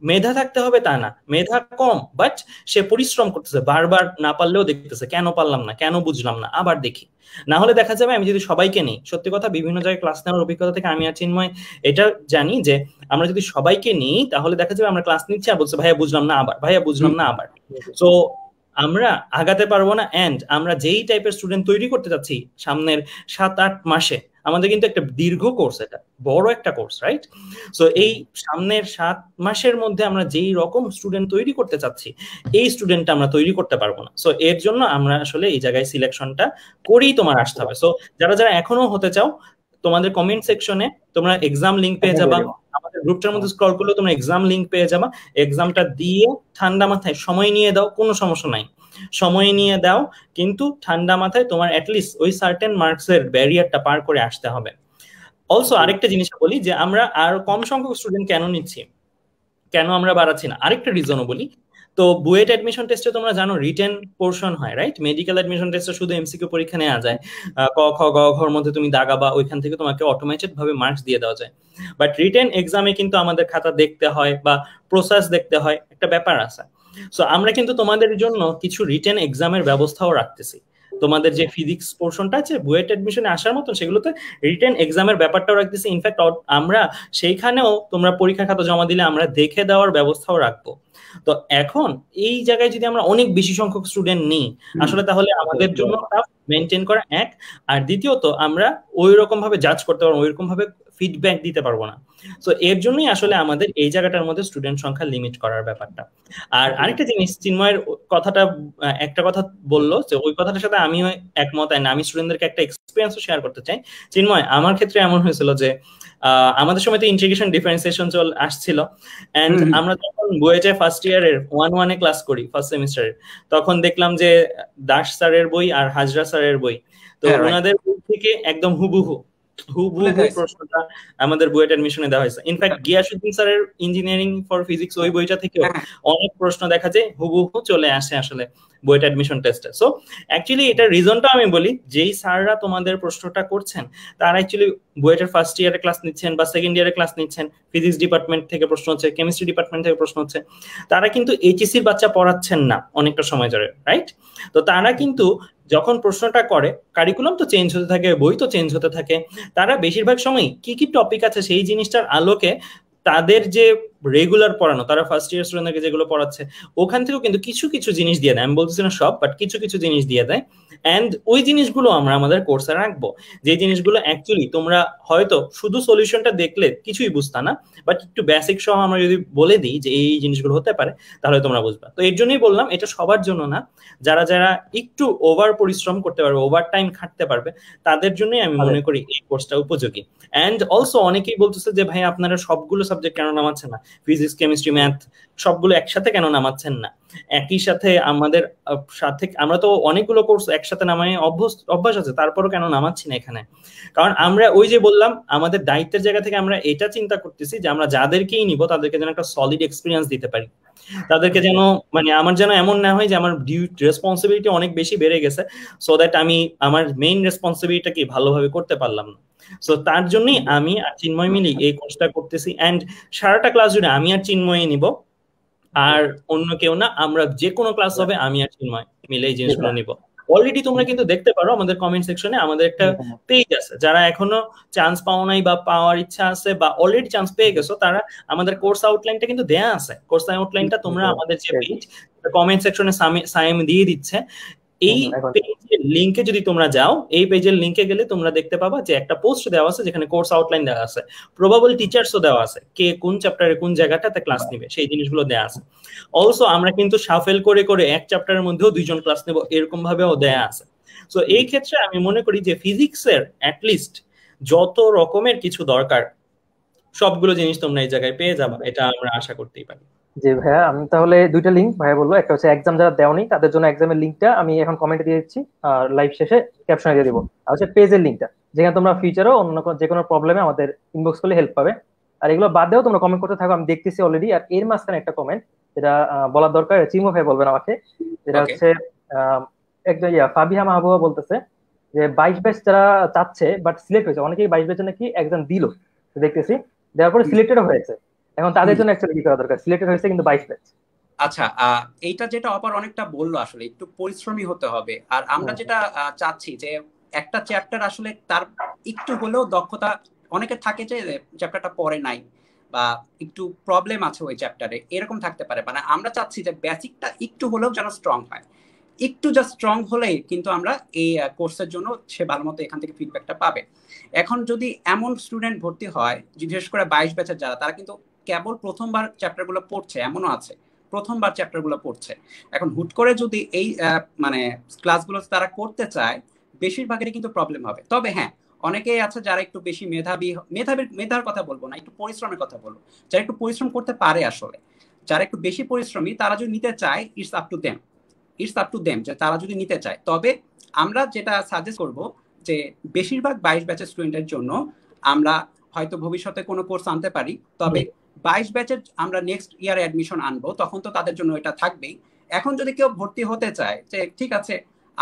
মেধা থাকতে হবে তা না মেধা কম বাট সে পরিশ্রম করতেছে বারবার না পারলেও দেখতেছে কেন পারলাম না কেন বুঝলাম না আবার দেখি না হলে দেখা যাবে আমি যদি সবাইকে নিই সত্যি কথা বিভিন্ন জায়গায় ক্লাস নেওয়ার অভিজ্ঞতা থেকে আমি আর চিন্ময় এটা জানি যে আমরা যদি সবাইকে নিই তাহলে দেখা যাবে আমরা ক্লাস নিচ্ছি আর বলছে ভাইয়া বুঝলাম না আবার ভাইয়া বুঝলাম না আবার তো আমরা আগাতে পারবো না অ্যান্ড আমরা যেই টাইপের স্টুডেন্ট তৈরি করতে চাচ্ছি সামনের সাত আট মাসে আমাদের কিন্তু একটা দীর্ঘ কোর্স এটা বড় একটা কোর্স রাইট সো এই সামনের সাত মাসের মধ্যে আমরা যেই রকম স্টুডেন্ট তৈরি করতে চাচ্ছি এই স্টুডেন্টটা আমরা তৈরি করতে পারবো না সো এর জন্য আমরা আসলে এই জায়গায় সিলেকশনটা করেই তোমার আসতে হবে সো যারা যারা এখনো হতে চাও তোমাদের কমেন্ট সেকশনে তোমরা এক্সাম হ্যাঁ, লিঙ্ক পেয়ে যাবা আমাদের গ্রুপটার মধ্যে স্ক্রল করলে তোমরা এক্সাম লিঙ্ক পেয়ে যাবা এক্সামটা দিয়ে ঠান্ডা মাথায় সময় নিয়ে দাও কোনো সমস্যা নাই সময় নিয়ে দাও কিন্তু ঠান্ডা মাথায় তোমার অ্যাটলিস্ট ওই সার্টেন মার্কসের ব্যারিয়ারটা পার করে আসতে হবে অলসো আরেকটা জিনিস বলি যে আমরা আর কম সংখ্যক স্টুডেন্ট কেন নিচ্ছি কেন আমরা বাড়াচ্ছি না আরেকটা রিজনও বলি তো বুয়েট অ্যাডমিশন টেস্টে তোমরা জানো রিটেন পোর্শন হয় রাইট মেডিকেল অ্যাডমিশন টেস্টে শুধু এমসিকিউ পরীক্ষা নেওয়া যায় ক খ গ ঘর মধ্যে তুমি দাগাবা ওইখান থেকে তোমাকে অটোমেটেড ভাবে মার্কস দিয়ে দেওয়া যায় বাট রিটেন এক্সামে কিন্তু আমাদের খাতা দেখতে হয় বা প্রসেস দেখতে হয় একটা ব্যাপার আছে সো আমরা কিন্তু তোমাদের জন্য কিছু রিটেন এক্সামের ব্যবস্থাও রাখতেছি তোমাদের যে ফিজিক্স পোর্শনটা আছে বুয়েট অ্যাডমিশনে আসার মতন সেগুলোতে রিটার্ন এক্সামের ব্যাপারটাও রাখতেছি ইনফ্যাক্ট আমরা সেইখানেও তোমরা পরীক্ষা খাতা জমা দিলে আমরা দেখে দেওয়ার ব্যবস্থাও রাখবো তো এখন এই জায়গায় যদি আমরা অনেক বেশি সংখ্যক স্টুডেন্ট নিই আসলে তাহলে আমাদের জন্য মেনটেন করা এক আর দ্বিতীয়ত আমরা ওই রকম ভাবে জাজ করতে পারবো ওই রকম ভাবে ফিডব্যাক দিতে পারবো না তো এর জন্যই আসলে আমাদের এই জায়গাটার মধ্যে স্টুডেন্ট সংখ্যা লিমিট করার ব্যাপারটা আর আরেকটা জিনিস চিন্ময়ের কথাটা একটা কথা বললো যে ওই কথাটার সাথে আমিও একমত না আমি স্টুডেন্টদেরকে একটা এক্সপিরিয়েন্সও শেয়ার করতে চাই চিন্ময় আমার ক্ষেত্রে এমন হয়েছিল যে আমাদের সময় তো ইন্টিগ্রেশন ডিফারেন্সিয়েশন চল আসছিল এন্ড আমরা যখন বুয়েটে ফার্স্ট ইয়ারের ওয়ান ওয়ানে ক্লাস করি ফার্স্ট সেমিস্টারের তখন দেখলাম যে দাস স্যারের বই আর হাজরা স্যারের বই তো হ্যাঁ, ওনাদের বই থেকে একদম হুবহু প্রশ্নটা আমাদের বুয়েট অ্যাডমিশনে দেওয়া হয়েছে ইনফ্যাক্ট গিয়াসুদ্দিন স্যারের ইঞ্জিনিয়ারিং ফর ফিজিক্স ওই বইটা থেকেও হ্যাঁ। অনেক প্রশ্ন দেখা যায় হুবহু চলে আসে আসলে বুয়েট অ্যাডমিশন টেস্টে সো অ্যাকচুয়ালি এটার রিজনটা আমি বলি যেই স্যাররা তোমাদের প্রশ্নটা করছেন তারা অ্যাকচুয়ালি বুয়েটের ফার্স্ট ইয়ারে ক্লাস নিচ্ছেন বা সেকেন্ড ইয়ারে ক্লাস নিচ্ছেন ফিজিক্স ডিপার্টমেন্ট থেকে প্রশ্ন হচ্ছে কেমিস্ট্রি ডিপার্টমেন্ট থেকে প্রশ্ন হচ্ছে তারা কিন্তু এইচএসির বাচ্চা পড়াচ্ছেন না অনেকটা সময় ধরে রাইট তো তারা কিন্তু যখন প্রশ্নটা করে কারিকুলাম তো চেঞ্জ হতে থাকে বই তো চেঞ্জ হতে থাকে তারা বেশিরভাগ সময় কি কি টপিক আছে সেই জিনিসটার আলোকে তাদের যে রেগুলার পড়ানো তারা ফার্স্ট ইয়ার স্টুডেন্টদেরকে যেগুলো পড়াচ্ছে ওখান থেকেও কিন্তু কিছু কিছু জিনিস দিয়ে দেয় আমি বলতেছি না সব বাট কিছু কিছু জিনিস দিয়ে দেয় অ্যান্ড ওই জিনিসগুলো আমরা আমাদের কোর্সে রাখবো যে জিনিসগুলো অ্যাকচুয়ালি তোমরা হয়তো শুধু সলিউশনটা দেখলে কিছুই বুঝতা না বাট একটু বেসিক সহ আমরা যদি বলে দিই যে এই জিনিসগুলো হতে পারে তাহলে তোমরা বুঝবা তো এর জন্যই বললাম এটা সবার জন্য না যারা যারা একটু ওভার পরিশ্রম করতে পারবে ওভার টাইম খাটতে পারবে তাদের জন্যই আমি মনে আচ্ছা। করি এই কোর্সটা উপযোগী অ্যান্ড অলসো অনেকেই বলতেছে যে ভাই আপনারা সবগুলো সাবজেক্ট কেন নামাচ্ছে না ফিজিক্স কেমিস্ট্রি ম্যাথ সবগুলো একসাথে কেন নামাচ্ছেন না একই সাথে আমাদের সাথে আমরা তো অনেকগুলো কোর্স একসাথে নামাই অভ্যস্ত অভ্যাস আছে তারপরও কেন নামাচ্ছি না এখানে কারণ আমরা ওই যে বললাম আমাদের দায়িত্বের জায়গা থেকে আমরা এটা চিন্তা করতেছি যে আমরা যাদেরকেই নিব তাদেরকে যেন একটা সলিড এক্সপিরিয়েন্স দিতে পারি তাদেরকে যেন মানে আমার যেন এমন না হয় যে আমার ডিউটি রেসপন্সিবিলিটি অনেক বেশি বেড়ে গেছে সো দ্যাট আমি আমার মেইন রেসপন্সিবিলিটিকে ভালোভাবে করতে পারলাম না সো তার জন্যই আমি আর চিন্ময় মিলি এই কোর্সটা করতেছি অ্যান্ড সারাটা ক্লাস জুড়ে আমি আর চিন্ময় নিব আর অন্য কেউ না আমরা যে কোনো ক্লাস হবে আমি আর চিন্ময় মিলে এই জিনিসগুলো নিব অলরেডি তোমরা কিন্তু দেখতে পারো আমাদের কমেন্ট সেকশনে আমাদের একটা পেজ আছে যারা এখনো চান্স পাও নাই বা পাওয়ার ইচ্ছা আছে বা অলরেডি চান্স পেয়ে গেছো তারা আমাদের কোর্স আউটলাইনটা কিন্তু দেয়া আছে কোর্স আউটলাইনটা তোমরা আমাদের যে পেজ কমেন্ট সেকশনে সাইম দিয়ে দিচ্ছে এই পেজের লিংকে যদি তোমরা যাও এই পেজের লিংকে গেলে তোমরা দেখতে পাবা যে একটা পোস্ট দেওয়া আছে যেখানে কোর্স আউটলাইন দেওয়া আছে প্রবাবল টিচার্সও দেওয়া আছে কে কোন চ্যাপ্টারে কোন জায়গাটাতে ক্লাস নেবে সেই জিনিসগুলো দেওয়া আছে অলসো আমরা কিন্তু সাফেল করে করে এক চ্যাপ্টারের মধ্যেও দুইজন ক্লাস নেব এরকম ভাবেও দেয়া আছে সো এই ক্ষেত্রে আমি মনে করি যে ফিজিক্সের অ্যাটলিস্ট যত রকমের কিছু দরকার সবগুলো জিনিস তোমরা এই জায়গায় পেয়ে যাবা এটা আমরা আশা করতেই পারি যে ভাইয়া আমি তাহলে দুইটা লিঙ্ক ভাইয়া বললো একটা হচ্ছে এক্সাম যারা দেওনি তাদের জন্য এক্সামের লিঙ্কটা আমি এখন কমেন্টে দিয়ে দিচ্ছি আর লাইভ শেষে ক্যাপশনে দিয়ে দিবো আর হচ্ছে পেজের লিঙ্কটা যেখানে তোমরা ফিউচারও অন্য যে কোনো প্রবলেমে আমাদের ইনবক্স করলে হেল্প পাবে আর এগুলো বাদ দেও তোমরা কমেন্ট করতে থাকো আমি দেখতেছি অলরেডি আর এর মাঝখানে একটা কমেন্ট যেটা বলার দরকার চিমো ভাই বলবেন আমাকে যেটা হচ্ছে একজন ইয়া ফাবিহা মাহবুবা বলতেছে যে বাইশ ব্যাচ যারা চাচ্ছে বাট সিলেক্ট হয়েছে অনেকেই বাইশ ব্যাচে নাকি একজন দিল দেখতেছি দেওয়ার পরে সিলেক্টেড হয়েছে এখন তাদের জন্য একটা রেডি করা দরকার সিলেক্টেড হয়েছে কিন্তু বাইশ ব্যাচ আচ্ছা এইটা যেটা অপার অনেকটা বললো আসলে একটু পরিশ্রমী হতে হবে আর আমরা যেটা চাচ্ছি যে একটা চ্যাপ্টার আসলে তার একটু হলেও দক্ষতা অনেকে থাকে যে চ্যাপ্টারটা পড়ে নাই বা একটু প্রবলেম আছে ওই চ্যাপ্টারে এরকম থাকতে পারে মানে আমরা চাচ্ছি যে বেসিকটা একটু হলেও যেন স্ট্রং হয় একটু যা স্ট্রং হলে কিন্তু আমরা এই কোর্সের জন্য সে ভালো মতো এখান থেকে ফিডব্যাকটা পাবে এখন যদি এমন স্টুডেন্ট ভর্তি হয় বিশেষ করে বাইশ ব্যাচের যারা তারা কিন্তু কেবল প্রথমবার চ্যাপ্টারগুলো পড়ছে এমনও আছে প্রথমবার চ্যাপ্টারগুলো পড়ছে এখন হুট করে যদি এই মানে ক্লাসগুলো তারা করতে চায় বেশিরভাগেরই কিন্তু প্রবলেম হবে তবে হ্যাঁ অনেকেই আছে যারা একটু বেশি মেধাবী মেধাবীর মেধার কথা বলবো না একটু পরিশ্রমের কথা বলবো যারা একটু পরিশ্রম করতে পারে আসলে যারা একটু বেশি পরিশ্রমী তারা যদি নিতে চায় it's up to them it's up to them যে তারা যদি নিতে চায় তবে আমরা যেটা সাজেস্ট করব যে বেশিরভাগ বাইশ ব্যাচের স্টুডেন্টের জন্য আমরা হয়তো ভবিষ্যতে কোনো কোর্স আনতে পারি তবে বাইশ ব্যাচে আমরা নেক্সট ইয়ার অ্যাডমিশন আনবো তখন তো তাদের জন্য এটা থাকবেই এখন যদি কেউ ভর্তি হতে চায় যে ঠিক আছে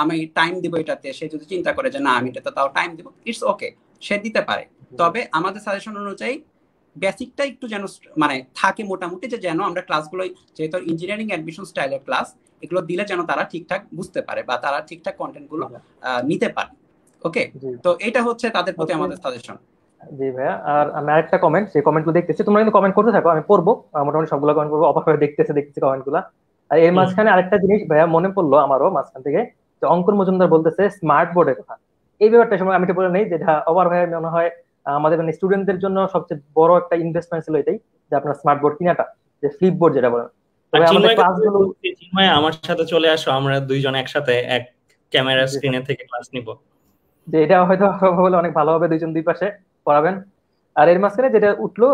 আমি টাইম দিব এটাতে সে যদি চিন্তা করে যে না আমি এটাতে তাও টাইম দিব ইটস ওকে সে দিতে পারে তবে আমাদের সাজেশন অনুযায়ী বেসিকটা একটু যেন মানে থাকে মোটামুটি যে যেন আমরা ক্লাসগুলো যেহেতু ইঞ্জিনিয়ারিং অ্যাডমিশন স্টাইলের ক্লাস এগুলো দিলে যেন তারা ঠিকঠাক বুঝতে পারে বা তারা ঠিকঠাক কন্টেন্টগুলো নিতে পারে ওকে তো এটা হচ্ছে তাদের প্রতি আমাদের সাজেশন জি ভাইয়া আর আমি আরেকটা কমেন্ট সেই কমেন্ট গুলো দেখতেছি তোমরা কিন্তু কমেন্ট করতে থাকো আমি পড়বো মোটামুটি সবগুলো কমেন্ট করবো অবাক হয়ে দেখতেছি কমেন্ট গুলা আর এর মাঝখানে আরেকটা জিনিস ভাইয়া মনে পড়লো আমারও মাঝখান থেকে যে অঙ্কুর মজুমদার বলতেছে স্মার্ট বোর্ডের কথা এই ব্যাপারটা সময় আমি বলে নেই যেটা অবার ভাইয়া মনে হয় আমাদের মানে স্টুডেন্টদের জন্য সবচেয়ে বড় একটা ইনভেস্টমেন্ট ছিল এটাই যে আপনার স্মার্ট বোর্ড কিনাটা যে ফ্লিপ বোর্ড যেটা বলেন আমার সাথে চলে আসো আমরা দুইজন একসাথে এক ক্যামেরা স্ক্রিনে থেকে ক্লাস নিব যে এটা হয়তো বলে অনেক ভালো হবে দুইজন দুই পাশে করাবেন আর এর মাঝখানে যেটা উঠলো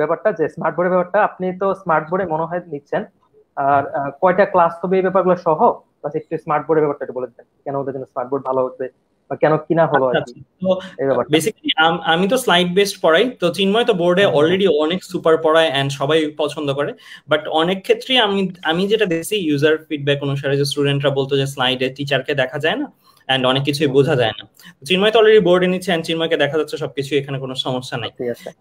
ব্যাপারটা যে স্মার্ট বোর্ডের ব্যাপারটা আপনি তো স্মার্ট বোর্ডে মনে হয় নিচ্ছেন আর কয়টা ক্লাস হবে এই ব্যাপারগুলো সহ প্লাস একটু স্মার্ট বোর্ডের ব্যাপারটা বলে দেন কেন ওদের জন্য স্মার্ট বোর্ড ভালো হচ্ছে বা কেন কিনা হলো আর কি আচ্ছা, আচ্ছা। বেসিক্যালি আমি তো স্লাইড বেসড পড়াই তো চিন্ময় তো বোর্ডে আচ্ছা। অলরেডি অনেক সুপার পড়ায় এন্ড সবাই পছন্দ করে বাট অনেক ক্ষেত্রে আমি আমি যেটা দেখছি ইউজার ফিডব্যাক অনুসারে যে স্টুডেন্টরা বলতো যে স্লাইডে টিচারকে দেখা যায় না অ্যান্ড অনেক কিছুই বোঝা যায় না চিন্ময় তো অলরেডি বোর্ডে নিচ্ছে অ্যান্ড চিন্ময়কে দেখা যাচ্ছে সবকিছু এখানে কোনো সমস্যা নাই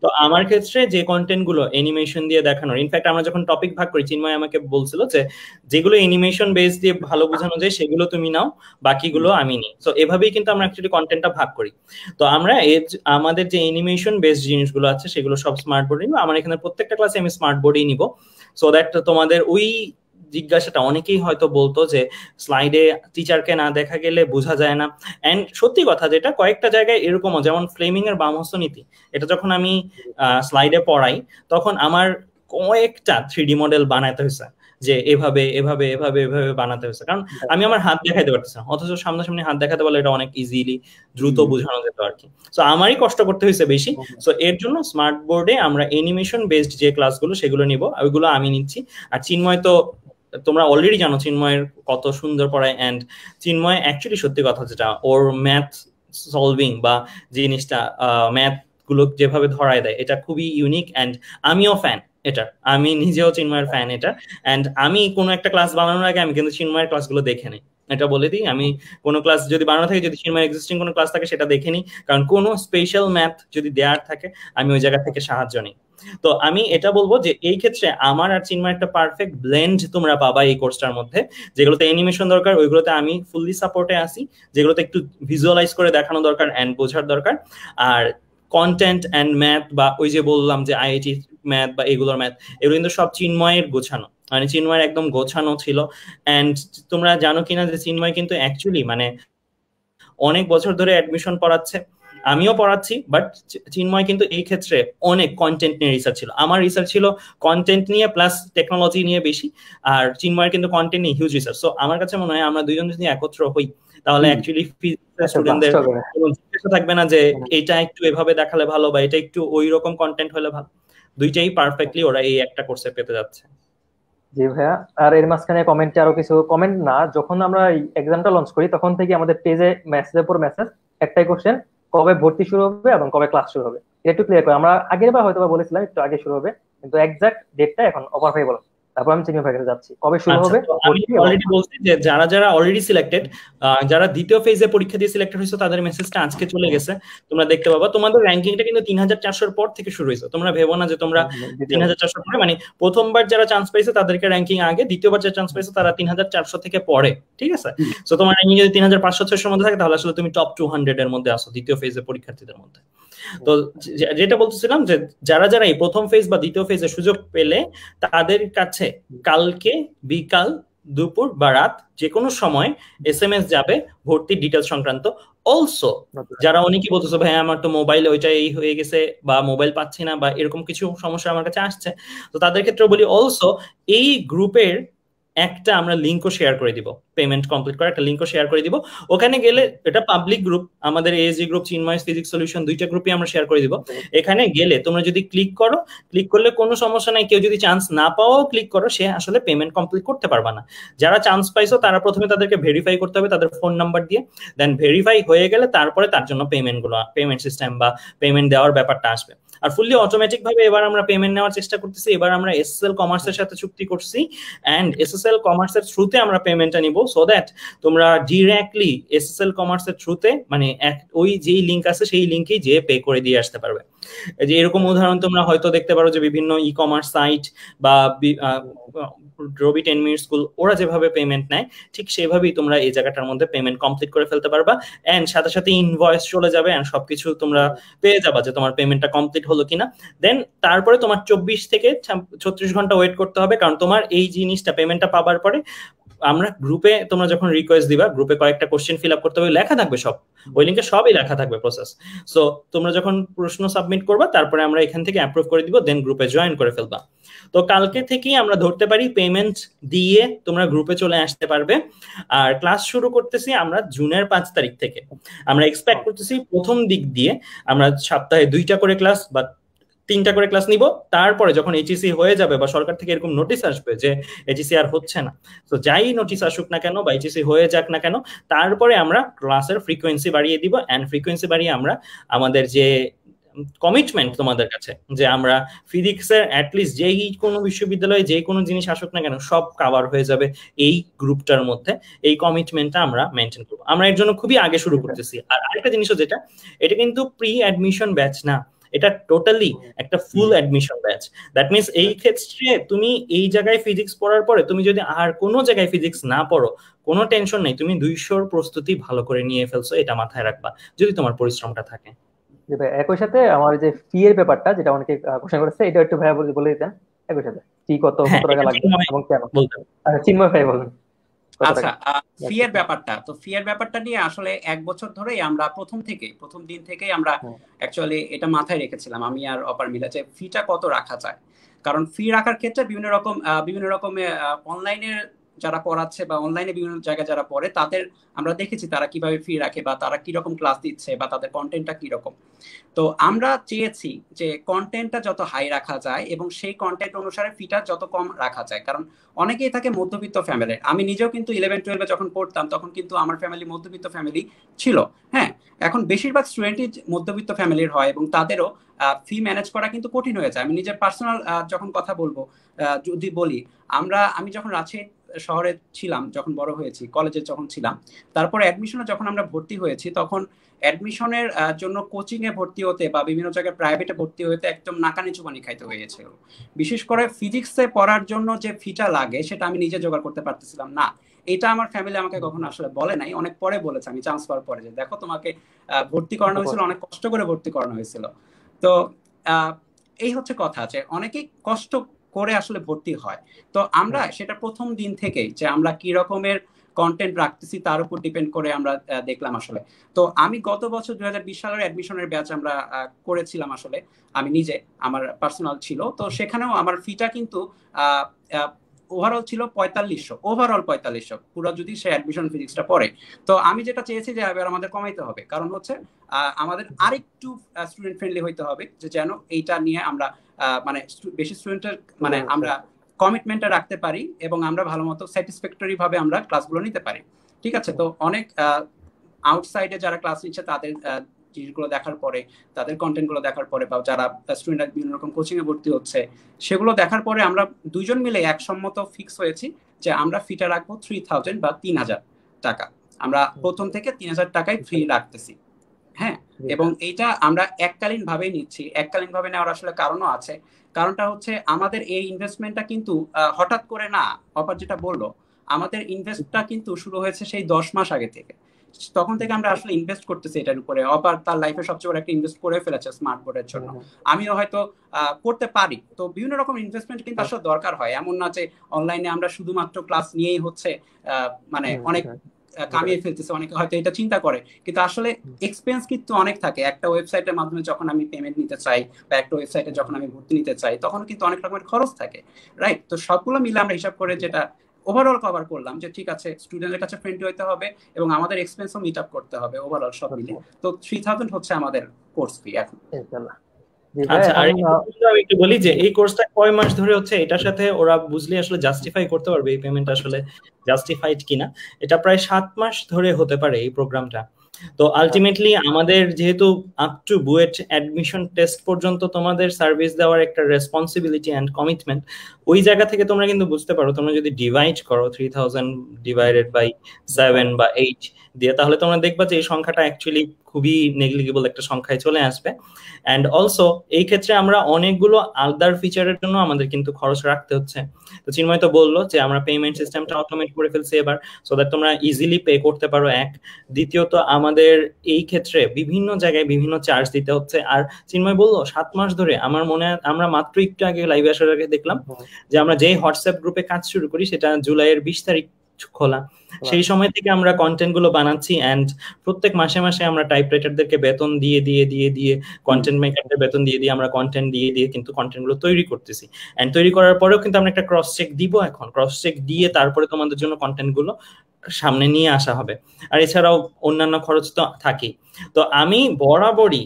তো আমার ক্ষেত্রে যে কন্টেন্ট গুলো এনিমেশন দিয়ে দেখানোর ইনফ্যাক্ট আমরা যখন টপিক ভাগ করি চিন্ময় আমাকে বলছিল যে যেগুলো এনিমেশন বেস দিয়ে ভালো বোঝানো যায় সেগুলো তুমি নাও বাকিগুলো আমি নিই তো এভাবেই কিন্তু আমরা অ্যাকচুয়ালি কন্টেন্টটা ভাগ করি তো আমরা আমাদের যে এনিমেশন বেস জিনিসগুলো আছে সেগুলো সব স্মার্ট বোর্ডে নিব আমার এখানে প্রত্যেকটা ক্লাসে আমি স্মার্ট বোর্ডেই নিব সো দ্যাট তোমাদের ওই জিজ্ঞাসাটা অনেকেই হয়তো বলতো যে স্লাইডে টিচারকে না দেখা গেলে বোঝা যায় না অ্যান্ড সত্যি কথা যেটা কয়েকটা জায়গায় এরকমও যেমন ফ্লেমিং এর বামহস্ত নীতি এটা যখন আমি স্লাইডে পড়াই তখন আমার কয়েকটা থ্রিডি মডেল বানাতে হয়েছে যে এভাবে এভাবে এভাবে এভাবে বানাতে হয়েছে কারণ আমি আমার হাত দেখাইতে পারতেছি না অথচ সামনাসামনি হাত দেখাতে পারলে এটা অনেক ইজিলি দ্রুত বোঝানো যেত আর কি সো আমারই কষ্ট করতে হয়েছে বেশি সো এর জন্য স্মার্ট বোর্ডে আমরা এনিমেশন বেসড যে ক্লাসগুলো সেগুলো নিব ওইগুলো আমি নিচ্ছি আর চিন্ময় তো তোমরা অলরেডি জানো চিন্ময়ের কত সুন্দর পড়ায় অ্যান্ড চিন্ময় অ্যাকচুয়ালি সত্যি কথা যেটা ওর ম্যাথ সলভিং বা জিনিসটা ম্যাথ গুলো যেভাবে ধরায় দেয় এটা খুবই ইউনিক অ্যান্ড আমিও ফ্যান এটা আমি নিজেও চিন্ময়ের ফ্যান এটা অ্যান্ড আমি কোনো একটা ক্লাস বানানোর আগে আমি কিন্তু চিন্ময়ের ক্লাসগুলো দেখে নিই এটা বলে দিই আমি কোনো ক্লাস যদি বানানো থাকে যদি সিনেমার এক্সিস্টিং কোনো ক্লাস থাকে সেটা দেখে নিই কারণ কোনো স্পেশাল ম্যাথ যদি দেওয়ার থাকে আমি ওই জায়গা থেকে সাহায্য নিই তো আমি এটা বলবো যে এই ক্ষেত্রে আমার আর চিনমার একটা পারফেক্ট ব্লেন্ড তোমরা পাবা এই কোর্সটার মধ্যে যেগুলোতে অ্যানিমেশন দরকার ওইগুলোতে আমি ফুললি সাপোর্টে আসি যেগুলোতে একটু ভিজুয়ালাইজ করে দেখানো দরকার অ্যান্ড বোঝার দরকার আর কন্টেন্ট অ্যান্ড ম্যাথ বা ওই যে বললাম যে আইআইটি ম্যাথ বা এগুলোর ম্যাথ এগুলো কিন্তু সব চিন্ময়ের গোছানো মানে চিন্ময়ের একদম গোছানো ছিল অ্যান্ড তোমরা জানো কিনা যে চিন্ময় কিন্তু অ্যাকচুয়ালি মানে অনেক বছর ধরে অ্যাডমিশন পড়াচ্ছে আমিও পড়াচ্ছি বাট চিন্ময় কিন্তু এই ক্ষেত্রে অনেক কন্টেন্ট নিয়ে রিসার্চ ছিল আমার রিসার্চ ছিল কন্টেন্ট নিয়ে প্লাস টেকনোলজি নিয়ে বেশি আর চিন্ময়ের কিন্তু কন্টেন্ট নিয়ে হিউজ রিসার্চ সো আমার কাছে মনে হয় আমরা দুজন যদি একত্র হই তাহলে অ্যাকচুয়ালি আচ্ছা, স্টুডেন্টদের জিজ্ঞাসা থাকবে না যে এটা একটু এভাবে দেখালে ভালো বা এটা একটু ওই রকম কন্টেন্ট হলে ভালো দুইটাই পারফেক্টলি ওরা এই একটা কোর্সে পেতে যাচ্ছে জি ভাইয়া আর এর মাঝখানে কমেন্টে আরো কিছু কমেন্ট না যখন আমরা এক্সামটা লঞ্চ করি তখন থেকে আমাদের পেজে মেসেজের পর মেসেজ একটাই কোশ্চেন কবে ভর্তি শুরু হবে এবং কবে ক্লাস শুরু হবে এটা একটু ক্লিয়ার করে আমরা আগের বার হয়তো বলেছিলাম একটু আগে শুরু হবে কিন্তু এক্সাক্ট ডেটটা এখন অফার হয়ে বলো তারপর আমি সেকেন্ড যাচ্ছি কবে শুরু আচ্ছা, হবে অলরেডি বলছি যে যারা যারা অলরেডি সিলেক্টেড যারা দ্বিতীয় ফেজে পরীক্ষা দিয়ে সিলেক্টেড হয়েছে তাদের মেসেজটা আজকে চলে গেছে তোমরা দেখতে পাবা তোমাদের র্যাঙ্কিংটা কিন্তু পর থেকে শুরু হয়েছে তোমরা ভেবো না যে তোমরা হ্যাঁ, হ্যাঁ, পরে মানে প্রথমবার যারা চান্স তাদেরকে র্যাঙ্কিং আগে দ্বিতীয়বার যারা চান্স তারা থেকে পরে ঠিক আছে তো তোমার র্যাঙ্কিং যদি তিন হাজার পাঁচশো মধ্যে থাকে তাহলে আসলে তুমি টপ টু হান্ড্রেড এর মধ্যে আসো দ্বিতীয় ফেজে পরীক্ষার্থীদের মধ্যে তো যেটা বলতেছিলাম যে যারা যারা এই প্রথম ফেজ বা দ্বিতীয় ফেজে সুযোগ পেলে তাদের কাছে আছে কালকে বিকাল দুপুর বা রাত যে কোনো সময় এস এম এস যাবে ভর্তি ডিটেলস সংক্রান্ত অলসো যারা অনেকে বলতেছে ভাই আমার তো মোবাইল এই হয়ে গেছে বা মোবাইল পাচ্ছি না বা এরকম কিছু সমস্যা আমার কাছে আসছে তো তাদের ক্ষেত্রে বলি অলসো এই গ্রুপের একটা আমরা লিঙ্কও শেয়ার করে দিব পেমেন্ট কমপ্লিট করা একটা লিঙ্কও শেয়ার করে দিব ওখানে গেলে এটা পাবলিক গ্রুপ আমাদের ASG group Chinmoy physics solution দুইটা গ্রুপই আমরা শেয়ার করে দিব এখানে গেলে তোমরা যদি ক্লিক করো ক্লিক করলে কোনো সমস্যা নাই কেউ যদি চান্স না পাও ক্লিক করো সে আসলে পেমেন্ট কমপ্লিট করতে পারবে না যারা চান্স পাইছো তারা প্রথমে তাদেরকে ভেরিফাই করতে হবে তাদের ফোন নাম্বার দিয়ে দেন ভেরিফাই হয়ে গেলে তারপরে তার জন্য পেমেন্টগুলো পেমেন্ট সিস্টেম বা পেমেন্ট দেওয়ার ব্যাপারটা আসবে আর ফুললি অটোমেটিক ভাবে এবার আমরা পেমেন্ট নেওয়ার চেষ্টা করতেছি এবার আমরা এসএসএল কমার্সের সাথে চুক্তি করছি অ্যান্ড এসএসএল কমার্সের থ্রুতে আমরা পেমেন্টটা নিব সো দ্যাট তোমরা ডিরেক্টলি এসএসএল কমার্সের থ্রুতে মানে ওই যেই লিঙ্ক আছে সেই লিঙ্কেই যে পে করে দিয়ে আসতে পারবে যে এরকম উদাহরণ তোমরা হয়তো দেখতে পারো যে বিভিন্ন ই কমার্স সাইট বা ড্রবি টেন মিনিট স্কুল ওরা যেভাবে পেমেন্ট নেয় ঠিক সেভাবেই তোমরা এই জায়গাটার মধ্যে পেমেন্ট কমপ্লিট করে ফেলতে পারবা অ্যান্ড সাথে সাথে ইনভয়েস চলে যাবে অ্যান্ড সবকিছু তোমরা পেয়ে যাবা যে তোমার পেমেন্টটা কমপ্লিট হলো কিনা দেন তারপরে তোমার চব্বিশ থেকে ছত্রিশ ঘন্টা ওয়েট করতে হবে কারণ তোমার এই জিনিসটা পেমেন্টটা পাবার পরে আমরা গ্রুপে তোমরা যখন রিকোয়েস্ট দিবা গ্রুপে কয়েকটা কোশ্চেন ফিল আপ করতে হবে লেখা থাকবে সব ওই লিঙ্কে সবই লেখা থাকবে প্রসেস সো তোমরা যখন প্রশ্ন সাবমিট করবা তারপরে আমরা এখান থেকে অ্যাপ্রুভ করে দিব দেন গ্রুপে জয়েন করে ফেলবা তো কালকে থেকেই আমরা ধরতে পারি পেমেন্ট দিয়ে তোমরা গ্রুপে চলে আসতে পারবে আর ক্লাস শুরু করতেছি আমরা জুনের পাঁচ তারিখ থেকে আমরা এক্সপেক্ট হ্যাঁ। করতেছি প্রথম দিক দিয়ে আমরা সপ্তাহে দুইটা করে ক্লাস বা তিনটা করে ক্লাস নিব তারপরে যখন এইচএসি e হয়ে যাবে বা সরকার থেকে এরকম নোটিশ আসবে যে এইচএসি e আর হচ্ছে না তো যাই নোটিশ আসুক না কেন বা এইচএসি e হয়ে যাক না কেন তারপরে আমরা ক্লাসের ফ্রিকোয়েন্সি বাড়িয়ে দিব অ্যান্ড ফ্রিকোয়েন্সি বাড়িয়ে আমরা আমাদের যে কমিটমেন্ট তোমাদের কাছে যে আমরা ফিজিক্সের অ্যাটলিস্ট যেই কোনো বিশ্ববিদ্যালয়ে যে কোনো জিনিস আসুক না কেন সব কাভার হয়ে যাবে এই গ্রুপটার মধ্যে এই কমিটমেন্টটা আমরা মেনটেন করবো আমরা এর জন্য খুবই আগে শুরু করতেছি আর আরেকটা জিনিসও যেটা এটা কিন্তু প্রি অ্যাডমিশন ব্যাচ না এটা টোটালি একটা full admission batch that means এই ক্ষেত্রে তুমি এই জায়গায় ফিজিক্স পড়ার পরে তুমি যদি আর কোনো জায়গায় ফিজিক্স না পড়ো কোনো টেনশন নেই তুমি দুইশোর প্রস্তুতি ভালো করে নিয়ে ফেলছো এটা মাথায় রাখবা যদি তোমার পরিশ্রমটা থাকে একই সাথে আমার যে ফি এর ব্যাপারটা যেটা অনেকে কোশ্চেন করেছে এটা একটু ভাইয়া বলে দিতেন একই সাথে ফি কত কত হ্যাঁ, টাকা লাগবে এবং কেন আচ্ছা, চিন্ময় ভাই বলেন আচ্ছা ফিয়ার ব্যাপারটা তো ফিয়ার ব্যাপারটা নিয়ে আসলে এক বছর ধরেই আমরা প্রথম থেকে প্রথম দিন থেকেই আমরা অ্যাকচুয়ালি এটা মাথায় রেখেছিলাম আমি আর অপার মিলা যে ফিটা কত রাখা যায় কারণ ফি রাখার ক্ষেত্রে বিভিন্ন রকম বিভিন্ন রকমের অনলাইনের যারা পড়াচ্ছে বা অনলাইনে বিভিন্ন জায়গায় যারা পড়ে তাদের আমরা দেখেছি তারা কিভাবে ফি রাখে বা তারা কিরকম ক্লাস দিচ্ছে বা তাদের কন্টেন্টটা কিরকম তো আমরা চেয়েছি যে কন্টেন্টটা যত হাই রাখা যায় এবং সেই কন্টেন্ট অনুসারে ফিটা যত কম রাখা যায় কারণ অনেকেই থাকে মধ্যবিত্ত ফ্যামিলির আমি নিজেও কিন্তু ইলেভেন টুয়েলভে যখন পড়তাম তখন কিন্তু আমার ফ্যামিলি মধ্যবিত্ত ফ্যামিলি ছিল হ্যাঁ এখন বেশিরভাগ স্টুডেন্টই মধ্যবিত্ত ফ্যামিলির হয় এবং তাদেরও ফি ম্যানেজ করা কিন্তু কঠিন হয়ে যায় আমি নিজের পার্সোনাল যখন কথা বলবো যদি বলি আমরা আমি যখন রাজশাহী শহরে ছিলাম যখন বড় হয়েছি কলেজে যখন ছিলাম তারপরে অ্যাডমিশনে যখন আমরা ভর্তি হয়েছি তখন অ্যাডমিশনের জন্য কোচিংয়ে ভর্তি হতে বা বিভিন্ন জায়গায় প্রাইভেটে ভর্তি হতে একদম নাকানি চুবানি খাইতে হয়েছিল বিশেষ করে ফিজিক্সে পড়ার জন্য যে ফিটা লাগে সেটা আমি নিজে জোগাড় করতে পারতেছিলাম না এটা আমার ফ্যামিলি আমাকে কখনো আসলে বলে নাই অনেক পরে বলেছে আমি চান্স পাওয়ার পরে যে দেখো তোমাকে ভর্তি করানো হয়েছিল অনেক কষ্ট করে ভর্তি করানো হয়েছিল তো এই হচ্ছে কথা যে অনেকেই কষ্ট করে আসলে ভর্তি হয় তো আমরা সেটা প্রথম দিন থেকেই যে আমরা কি রকমের কন্টেন্ট রাখতেছি তার উপর ডিপেন্ড করে আমরা দেখলাম আসলে তো আমি গত বছর দুই হাজার বিশ সালের অ্যাডমিশনের ব্যাচ আমরা করেছিলাম আসলে আমি নিজে আমার পার্সোনাল ছিল তো সেখানেও আমার ফিটা কিন্তু ওভারঅল ছিল পঁয়তাল্লিশশো ওভারঅল পঁয়তাল্লিশশো পুরো যদি সে অ্যাডমিশন ফিজিক্সটা পড়ে তো আমি যেটা চেয়েছি যে এবার আমাদের কমাইতে হবে কারণ হচ্ছে আমাদের আরেকটু স্টুডেন্ট ফ্রেন্ডলি হইতে হবে যে যেন এইটা নিয়ে আমরা মানে বেশি স্টুডেন্টের মানে হ্যাঁ, আমরা কমিটমেন্টটা হ্যাঁ। রাখতে পারি এবং আমরা ভালো মতো স্যাটিসফ্যাক্টরি ভাবে আমরা ক্লাসগুলো নিতে পারি ঠিক আছে তো হ্যাঁ। অনেক আউটসাইডে যারা ক্লাস নিচ্ছে তাদের জিনিসগুলো দেখার পরে তাদের কন্টেন্টগুলো দেখার পরে বা যারা স্টুডেন্ট বিভিন্ন রকম কোচিংয়ে ভর্তি হচ্ছে সেগুলো দেখার পরে আমরা দুজন মিলে এক সম্মত ফিক্স হয়েছি যে আমরা ফিটা রাখবো থ্রি থাউজেন্ড বা তিন হাজার টাকা আমরা প্রথম থেকে তিন হাজার টাকায় ফ্রি রাখতেছি হ্যাঁ এবং এইটা আমরা এককালীন ভাবে নিচ্ছি এককালীন ভাবে নেওয়ার আসলে কারণও আছে কারণটা হচ্ছে আমাদের এই ইনভেস্টমেন্টটা কিন্তু হঠাৎ করে না অপার যেটা বললো আমাদের ইনভেস্টটা কিন্তু শুরু হয়েছে সেই দশ মাস আগে থেকে তখন থেকে আমরা আসলে ইনভেস্ট করতেছি এটার উপরে অপার তার লাইফে সবচেয়ে বড় একটা ইনভেস্ট করে ফেলেছে স্মার্ট বোর্ডের জন্য আমিও হয়তো করতে পারি তো বিভিন্ন রকম ইনভেস্টমেন্ট কিন্তু হ্যাঁ। আসলে দরকার হয় এমন না যে অনলাইনে আমরা শুধুমাত্র ক্লাস নিয়েই হচ্ছে মানে হ্যাঁ, অনেক হ্যাঁ। কামিয়ে ফেলতেছে অনেকে হয়তো এটা চিন্তা করে কিন্তু আসলে এক্সপেন্স কিন্তু অনেক থাকে একটা ওয়েবসাইটের মাধ্যমে যখন আমি পেমেন্ট নিতে চাই বা একটা ওয়েবসাইটে যখন আমি ভর্তি নিতে চাই তখন কিন্তু অনেক রকমের খরচ থাকে রাইট তো সবগুলো মিলে আমরা হিসাব করে যেটা ওভারঅল কভার করলাম যে ঠিক আছে স্টুডেন্টের কাছে ফ্রেন্ডলি হইতে হবে এবং আমাদের এক্সপেন্সও মিট আপ করতে হবে ওভারঅল সব আচ্ছা। মিলে তো থ্রি থাউজেন্ড হচ্ছে আমাদের কোর্স ফি এখন আচ্ছা, একটু বলি যে এই কোর্সটা কয় মাস ধরে হচ্ছে এটার সাথে ওরা বুঝলে আসলে জাস্টিফাই করতে পারবে এই পেমেন্ট আসলে জাস্টিফাইড কিনা এটা প্রায় সাত মাস ধরে হতে পারে এই প্রোগ্রামটা তো আলটিমেটলি আমাদের যেহেতু up to BUET admission test পর্যন্ত তোমাদের সার্ভিস দেওয়ার একটা রেসপন্সিবিলিটি অ্যান্ড কমিটমেন্ট ওই জায়গা থেকে তোমরা কিন্তু বুঝতে পারো তোমরা যদি ডিভাইড করো three thousand divided by seven বা এইট দিয়ে তাহলে তোমরা দেখবা যে এই সংখ্যাটা অ্যাকচুয়ালি খুবই নেগলিগেবল একটা সংখ্যায় চলে আসবে অ্যান্ড অলসো এই ক্ষেত্রে আমরা অনেকগুলো আলদার ফিচারের জন্য আমাদের কিন্তু খরচ রাখতে হচ্ছে তো চিন্ময় তো বললো যে আমরা পেমেন্ট সিস্টেমটা অটোমেট করে ফেলছি এবার সো দ্যাট তোমরা ইজিলি পে করতে পারো এক দ্বিতীয়ত আমাদের এই ক্ষেত্রে বিভিন্ন জায়গায় বিভিন্ন চার্জ দিতে হচ্ছে আর চিন্ময় বললো সাত মাস ধরে আমার মনে আমরা মাত্র একটু আগে লাইভে আসার আগে দেখলাম যে আমরা যেই হোয়াটসঅ্যাপ গ্রুপে কাজ শুরু করি সেটা জুলাইয়ের বিশ তারিখ খোলা সেই সময় থেকে আমরা কন্টেন্ট গুলো বানাচ্ছি অ্যান্ড প্রত্যেক মাসে মাসে আমরা টাইপ রাইটারদেরকে বেতন দিয়ে দিয়ে দিয়ে দিয়ে কন্টেন্ট মেকারদের বেতন দিয়ে দিয়ে আমরা কন্টেন্ট দিয়ে দিয়ে কিন্তু কন্টেন্ট গুলো তৈরি করতেছি অ্যান্ড তৈরি করার পরেও কিন্তু আমরা একটা ক্রস চেক দিব এখন ক্রস চেক দিয়ে তারপরে তোমাদের জন্য কন্টেন্ট গুলো সামনে নিয়ে আসা হবে আর এছাড়াও অন্যান্য খরচ তো থাকেই তো আমি বরাবরই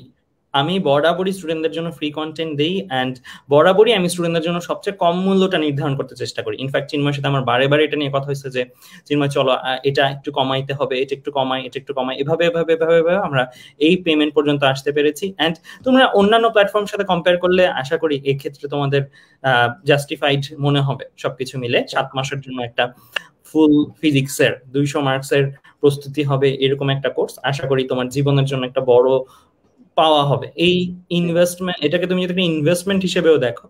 আমি বরাবরই স্টুডেন্টদের জন্য ফ্রি কন্টেন্ট দিই অ্যান্ড বরাবরই আমি স্টুডেন্টদের জন্য সবচেয়ে কম মূল্যটা নির্ধারণ করতে চেষ্টা করি ইনফ্যাক্ট চিনময় সাথে আমার বারে বারে এটা নিয়ে কথা হয়েছে যে চিন্ময় চলো এটা একটু কমাইতে হবে এটা একটু কমাই এটা একটু কমাই এভাবে এভাবে এভাবে এভাবে আমরা এই পেমেন্ট পর্যন্ত আসতে পেরেছি অ্যান্ড তোমরা অন্যান্য প্ল্যাটফর্মের সাথে কম্পেয়ার করলে আশা করি এক্ষেত্রে তোমাদের জাস্টিফাইড মনে হবে সবকিছু মিলে সাত মাসের জন্য একটা ফুল ফিজিক্সের দুইশো মার্কসের প্রস্তুতি হবে এরকম একটা কোর্স আশা করি তোমার জীবনের জন্য একটা বড় পাওয়া হবে এই ইনভেস্টমেন্ট এটাকে তুমি যদি একটা ইনভেস্টমেন্ট হিসেবেও দেখো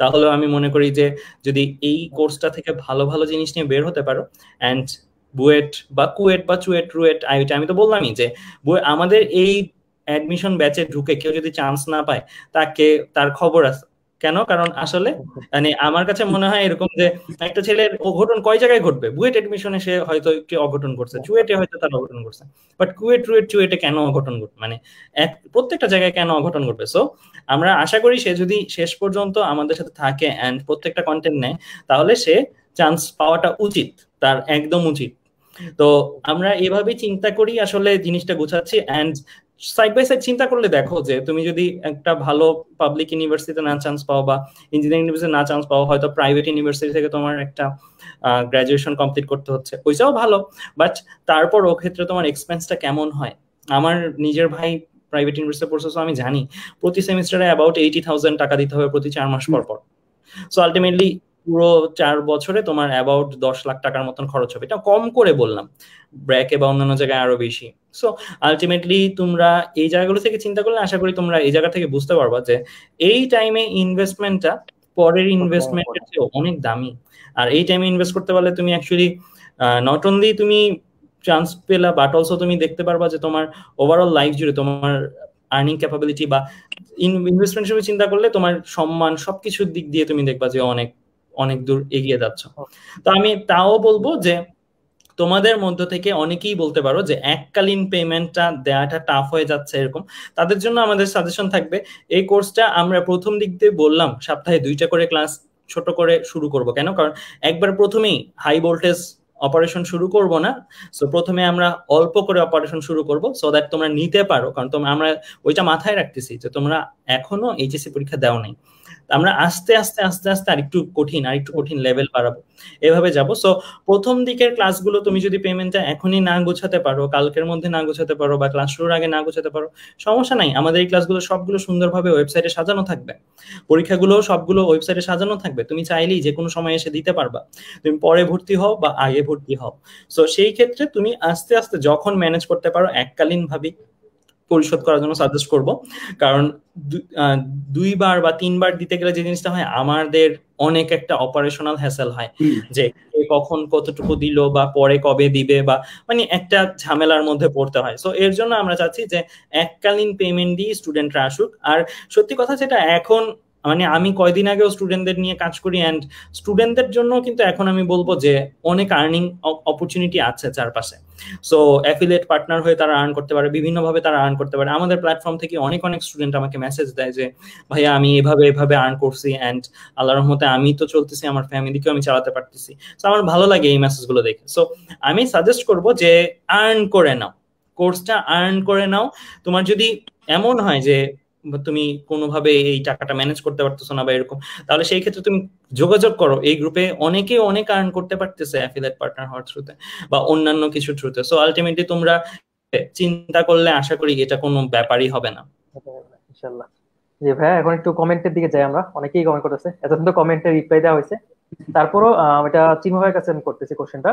তাহলে আমি মনে করি যে যদি এই কোর্সটা থেকে ভালো ভালো জিনিস নিয়ে বের হতে পারো অ্যান্ড বুয়েট বা কুয়েট বা চুয়েট রুয়েট আইটা আমি তো বললামই যে আমাদের এই অ্যাডমিশন ব্যাচে ঢুকে কেউ যদি চান্স না পায় তাকে তার খবর আছে কেন কারণ আসলে মানে আমার কাছে মনে হয় এরকম যে একটা ছেলের অঘটন কয় জায়গায় ঘটবে বুয়েট এডমিশনে সে হয়তো কে অঘটন করছে চুয়েটে হয়তো তার অঘটন করছে বাট কুয়েট টুয়েট চুয়েটে কেন অঘটন ঘটবে মানে এক প্রত্যেকটা জায়গায় কেন অঘটন ঘটবে সো আমরা আশা করি সে যদি শেষ পর্যন্ত আমাদের সাথে থাকে অ্যান্ড প্রত্যেকটা কন্টেন্ট নেয় তাহলে সে চান্স পাওয়াটা উচিত তার একদম উচিত তো আমরা এভাবেই চিন্তা করি আসলে জিনিসটা গুছাচ্ছি অ্যান্ড সাইড বাই সাইড চিন্তা করলে দেখো যে তুমি যদি একটা ভালো পাবলিক ইউনিভার্সিটিতে না চান্স পাও বা ইঞ্জিনিয়ারিং ইউনিভার্সিটি না চান্স পাও হয়তো প্রাইভেট ইউনিভার্সিটি থেকে তোমার একটা গ্রাজুয়েশন কমপ্লিট করতে হচ্ছে ওইটাও ভালো বাট তারপর ও ক্ষেত্রে তোমার এক্সপেন্সটা কেমন হয় আমার নিজের ভাই প্রাইভেট ইউনিভার্সিটি পড়ছে আমি জানি প্রতি সেমিস্টারে অ্যাবাউট এইটি থাউজেন্ড টাকা দিতে হবে প্রতি চার মাস পর পর সো আলটিমেটলি পুরো চার বছরে তোমার অ্যাবাউট দশ লাখ টাকার মতন খরচ হবে এটা কম করে বললাম ব্র্যাকে বা অন্যান্য জায়গায় আরো বেশি সো আলটিমেটলি তোমরা এই জায়গাগুলো থেকে চিন্তা করলে আশা করি তোমরা এই জায়গা থেকে বুঝতে পারবা যে এই টাইমে ইনভেস্টমেন্টটা পরের ইনভেস্টমেন্টের চেয়ে অনেক দামি আর এই টাইমে ইনভেস্ট করতে পারলে তুমি অ্যাকচুয়ালি নট অনলি তুমি চান্স পেলা বাট অলসো তুমি দেখতে পারবা যে তোমার ওভারঅল লাইফ জুড়ে তোমার আর্নিং ক্যাপাবিলিটি বা ইনভেস্টমেন্ট হিসেবে চিন্তা করলে তোমার সম্মান সবকিছুর দিক দিয়ে তুমি দেখবা যে অনেক অনেক দূর এগিয়ে যাচ্ছ তো আমি তাও বলবো যে তোমাদের মধ্য থেকে অনেকেই বলতে পারো যে এককালীন পেমেন্টটা দেওয়াটা টাফ হয়ে যাচ্ছে এরকম তাদের জন্য আমাদের সাজেশন থাকবে এই কোর্সটা আমরা প্রথম দিক দিয়ে বললাম সপ্তাহে দুইটা করে ক্লাস ছোট করে শুরু করব কেন কারণ একবার প্রথমেই হাই ভোল্টেজ অপারেশন শুরু করব না সো প্রথমে আমরা অল্প করে অপারেশন শুরু করব সো দ্যাট তোমরা নিতে পারো কারণ তোমরা আমরা ওইটা মাথায় রাখতেছি যে তোমরা এখনো এইচএসসি পরীক্ষা দাও নাই আমরা আস্তে আস্তে আস্তে আস্তে আরেকটু কঠিন আরেকটু কঠিন লেভেল বাড়াবো এভাবে যাব সো প্রথম দিকের ক্লাসগুলো তুমি যদি পেমেন্টটা এখনই না গোছাতে পারো কালকের মধ্যে না গোছাতে পারো বা ক্লাস শুরুর আগে না গোছাতে পারো সমস্যা নাই আমাদের এই ক্লাসগুলো সবগুলো সুন্দরভাবে ওয়েবসাইটে সাজানো থাকবে পরীক্ষাগুলো সবগুলো ওয়েবসাইটে সাজানো থাকবে তুমি চাইলেই যে কোনো সময় এসে দিতে পারবা তুমি পরে ভর্তি হও বা আগে ভর্তি হও সো সেই ক্ষেত্রে তুমি আস্তে আস্তে যখন ম্যানেজ করতে পারো এককালীন ভাবে পরিশোধ করার জন্য সাজেস্ট করব কারণ দুইবার বা তিনবার দিতে গেলে যে জিনিসটা হয় আমাদের অনেক একটা অপারেশনাল হ্যাসেল হয় যে কখন কতটুকু দিল বা পরে কবে দিবে বা মানে একটা ঝামেলার মধ্যে পড়তে হয় সো এর জন্য আমরা চাচ্ছি যে এককালীন পেমেন্ট দিয়ে স্টুডেন্টরা আসুক আর সত্যি কথা যেটা এখন মানে আমি কয়দিন আগেও স্টুডেন্টদের নিয়ে কাজ করি অ্যান্ড স্টুডেন্টদের জন্য কিন্তু এখন আমি বলবো যে অনেক আর্নিং অপরচুনিটি আছে চারপাশে সো অ্যাফিলিয়েট পার্টনার হয়ে তারা আর্ন করতে পারে বিভিন্নভাবে তারা আর্ন করতে পারে আমাদের প্ল্যাটফর্ম থেকে অনেক অনেক স্টুডেন্ট আমাকে মেসেজ দেয় যে ভাইয়া আমি এভাবে এভাবে আর্ন করছি অ্যান্ড আল্লাহ রহমতে আমি তো চলতেছি আমার ফ্যামিলিকেও আমি চালাতে পারতেছি সো আমার ভালো লাগে এই মেসেজগুলো দেখে সো আমি সাজেস্ট করব যে আর্ন করে নাও কোর্সটা আর্ন করে নাও তোমার যদি এমন হয় যে তুমি কোনোভাবে এই টাকাটা ম্যানেজ করতে পারতেছো না বা এরকম তাহলে সেই ক্ষেত্রে তুমি যোগাযোগ করো এই গ্রুপে অনেকে অনেক আর্ন করতে পারতেছে অ্যাফিলেট পার্টনার হওয়ার থ্রুতে বা অন্যান্য কিছু থ্রুতে সো আলটিমেটলি তোমরা চিন্তা করলে আশা করি এটা কোনো ব্যাপারই হবে না ইনশাআল্লাহ জি ভাই এখন একটু কমেন্টের দিকে যাই আমরা অনেকেই কমেন্ট করতেছে এত তো কমেন্টের রিপ্লাই দেওয়া হয়েছে তারপরও এটা চিন্মা ভাইয়ের কাছে আমি করতেছি কোশ্চেনটা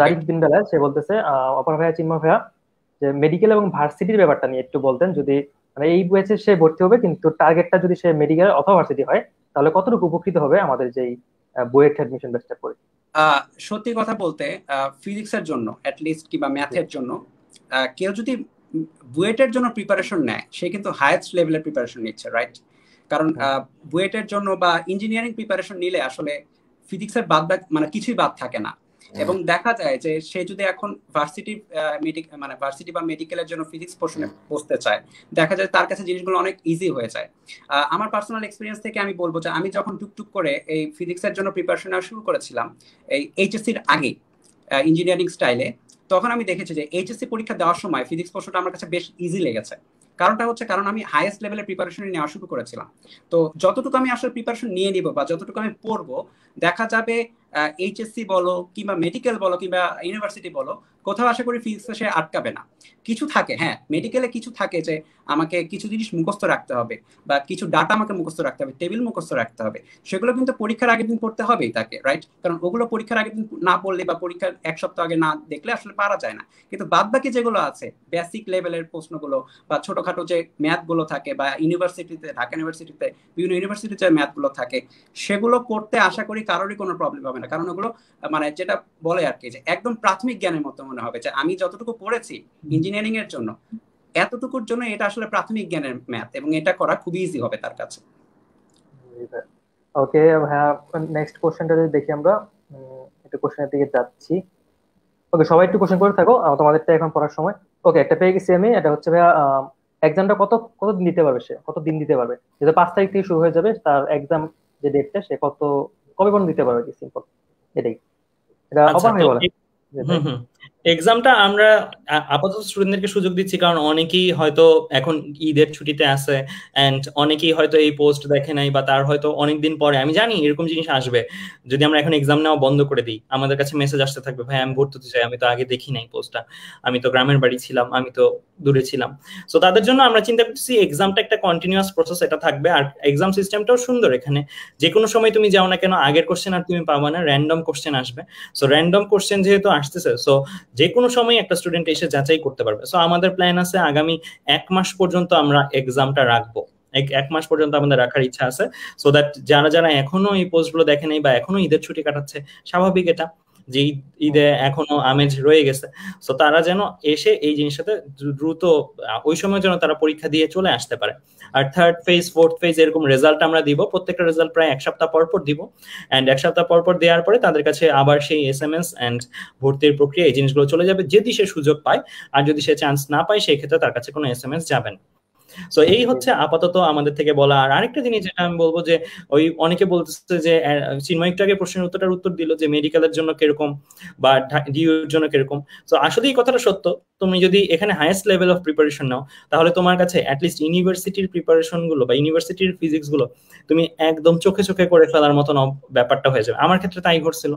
জারিফ বিন বেলাল সে বলতেছে অপর ভাইয়া চিন্মা ভাইয়া যে মেডিকেল এবং ভার্সিটির ব্যাপারটা নিয়ে একটু বলতেন যদি মানে এই ব্যাচে সে ভর্তি হবে কিন্তু টার্গেটটা যদি সে মেডিকেল অথবা ভার্সিটি হয় তাহলে কতটুকু উপকৃত হবে আমাদের যেই বুয়েট অ্যাডমিশন ব্যাচটা করে সত্যি কথা বলতে ফিজিক্সের জন্য অ্যাটলিস্ট কিংবা ম্যাথের জন্য কেউ যদি বুয়েটের জন্য প্রিপারেশন নেয় সে কিন্তু হায়েস্ট লেভেলের প্রিপারেশন নিচ্ছে রাইট কারণ হ্যাঁ। বুয়েটের জন্য বা ইঞ্জিনিয়ারিং প্রিপারেশন নিলে আসলে ফিজিক্সের বাদ মানে কিছুই বাদ থাকে না এবং দেখা যায় যে সে যদি এখন ভার্সিটি মানে ভার্সিটি বা মেডিকেলের জন্য ফিজিক্স পোর্শনে বসতে চায় দেখা যায় তার কাছে জিনিসগুলো অনেক ইজি হয়ে যায় আমার পার্সোনাল এক্সপিরিয়েন্স থেকে আমি বলবো যে আমি যখন টুকটুক করে এই ফিজিক্সের জন্য প্রিপারেশন নেওয়া শুরু করেছিলাম এই এইচএসসির আগে ইঞ্জিনিয়ারিং স্টাইলে তখন আমি দেখেছি যে এইচএসসি পরীক্ষা দেওয়ার সময় ফিজিক্স প্রশ্নটা আমার কাছে বেশ ইজি লেগেছে কারণটা হচ্ছে কারণ আমি হাইয়েস্ট লেভেলের প্রিপারেশন নেওয়া শুরু করেছিলাম তো যতটুকু আমি আসলে প্রিপারেশন নিয়ে নিব বা যতটুকু আমি পড়বো দেখা যাবে এইচএসসি বলো কিংবা মেডিকেল বলো কিংবা ইউনিভার্সিটি বলো কোথাও আশা করি ফিজিক্সে সে আটকাবে না কিছু থাকে হ্যাঁ মেডিকেলে কিছু থাকে যে আমাকে কিছু জিনিস মুখস্থ রাখতে হবে বা কিছু ডাটা আমাকে মুখস্থ রাখতে হবে টেবিল মুখস্থ রাখতে হবে সেগুলো কিন্তু পরীক্ষার আগের দিন পড়তে হবেই তাকে রাইট কারণ ওগুলো পরীক্ষার আগের দিন না পড়লে বা পরীক্ষার এক সপ্তাহ আগে না দেখলে আসলে পারা যায় না কিন্তু বাদ বাকি যেগুলো আছে বেসিক লেভেলের প্রশ্নগুলো বা ছোটখাটো যে ম্যাথগুলো থাকে বা ইউনিভার্সিটিতে ঢাকা ইউনিভার্সিটিতে বিভিন্ন ইউনিভার্সিটিতে যে ম্যাথগুলো থাকে সেগুলো করতে আশা করি কারোরই কোনো প্রবলেম হবে না না কারণ ওগুলো মানে যেটা বলে আর কি যে একদম প্রাথমিক জ্ঞানের মতো মনে হবে যে আমি যতটুকু পড়েছি ইঞ্জিনিয়ারিং এর জন্য এতটুকুর জন্য এটা আসলে প্রাথমিক জ্ঞানের ম্যাথ এবং এটা করা খুবই ইজি হবে তার কাছে ওকে হ্যাঁ নেক্সট কোশ্চেনটা যদি দেখি আমরা একটু কোশ্চেনের দিকে যাচ্ছি ওকে সবাই একটু কোশ্চেন করে থাকো তোমাদেরটা এখন পড়ার সময় ওকে একটা পেয়ে গেছি আমি এটা হচ্ছে ভাইয়া এক্সামটা কত কত দিন দিতে পারবে সে কত দিন দিতে পারবে যেটা পাঁচ তারিখ থেকে শুরু হয়ে যাবে তার এক্সাম যে ডেটটা সে কত কবে কোন দিতে পারবে simple jadi ada apa nih boleh jadi, এক্সামটা আমরা আপাতত স্টুডেন্টদেরকে সুযোগ দিচ্ছি কারণ অনেকেই হয়তো এখন ঈদের ছুটিতে আছে অ্যান্ড অনেকেই হয়তো এই পোস্ট দেখে নাই বা তার হয়তো অনেক দিন পরে আমি জানি এরকম জিনিস আসবে যদি আমরা এখন এক্সাম নেওয়া বন্ধ করে দিই আমাদের কাছে মেসেজ আসতে থাকবে ভাই আমি ভর্তি হতে চাই আমি তো আগে দেখি নাই পোস্টটা আমি তো গ্রামের বাড়ি ছিলাম আমি তো দূরে ছিলাম সো তাদের জন্য আমরা চিন্তা করছি এক্সামটা একটা কন্টিনিউয়াস প্রসেস এটা থাকবে আর এক্সাম সিস্টেমটাও সুন্দর এখানে যে কোনো সময় তুমি যাও না কেন আগের কোশ্চেন আর তুমি পাবা না র্যান্ডম কোশ্চেন আসবে সো র্যান্ডম কোশ্চেন যেহেতু আসতেছে সো যে কোনো সময় একটা স্টুডেন্ট এসে যাচাই করতে পারবে সো আমাদের প্ল্যান আছে আগামী এক মাস পর্যন্ত আমরা এক্সামটা রাখবো এক মাস পর্যন্ত আমাদের রাখার ইচ্ছা আছে সো দ্যাট যারা যারা এখনো এই পোস্টগুলো দেখে নেই বা এখনো ঈদের ছুটি কাটাচ্ছে স্বাভাবিক এটা যে ঈদে এখনো আমেজ রয়ে গেছে তো তারা যেন এসে এই জিনিসটাতে দ্রুত ওই সময় যেন তারা পরীক্ষা দিয়ে চলে আসতে পারে আর থার্ড ফেজ ফোর্থ ফেজ এরকম রেজাল্ট আমরা দিব প্রত্যেকটা রেজাল্ট প্রায় এক সপ্তাহ পর পর দিব অ্যান্ড এক সপ্তাহ পর পর দেওয়ার পরে তাদের কাছে আবার সেই এস এম এস অ্যান্ড ভর্তির প্রক্রিয়া এই জিনিসগুলো চলে যাবে যদি সে সুযোগ পায় আর যদি সে চান্স না পায় সেই ক্ষেত্রে তার কাছে কোনো এস এম এস যাবেন সো এই হচ্ছে আপাতত আমাদের থেকে বলা আর আরেকটা জিনিস যেটা আমি বলবো যে ওই অনেকে বলতেছে যে চিন্ময়িকটাকে প্রশ্নের উত্তরটার উত্তর দিল যে মেডিকেলের জন্য কিরকম বা ডিউর জন্য কিরকম তো আসলে এই কথাটা সত্য তুমি যদি এখানে হায়েস্ট লেভেল অফ প্রিপারেশন নাও তাহলে তোমার কাছে অ্যাটলিস্ট ইউনিভার্সিটির প্রিপারেশন গুলো বা ইউনিভার্সিটির ফিজিক্স গুলো তুমি একদম চোখে চোখে করে ফেলার মতন ব্যাপারটা হয়ে যাবে আমার ক্ষেত্রে তাই ঘটছিল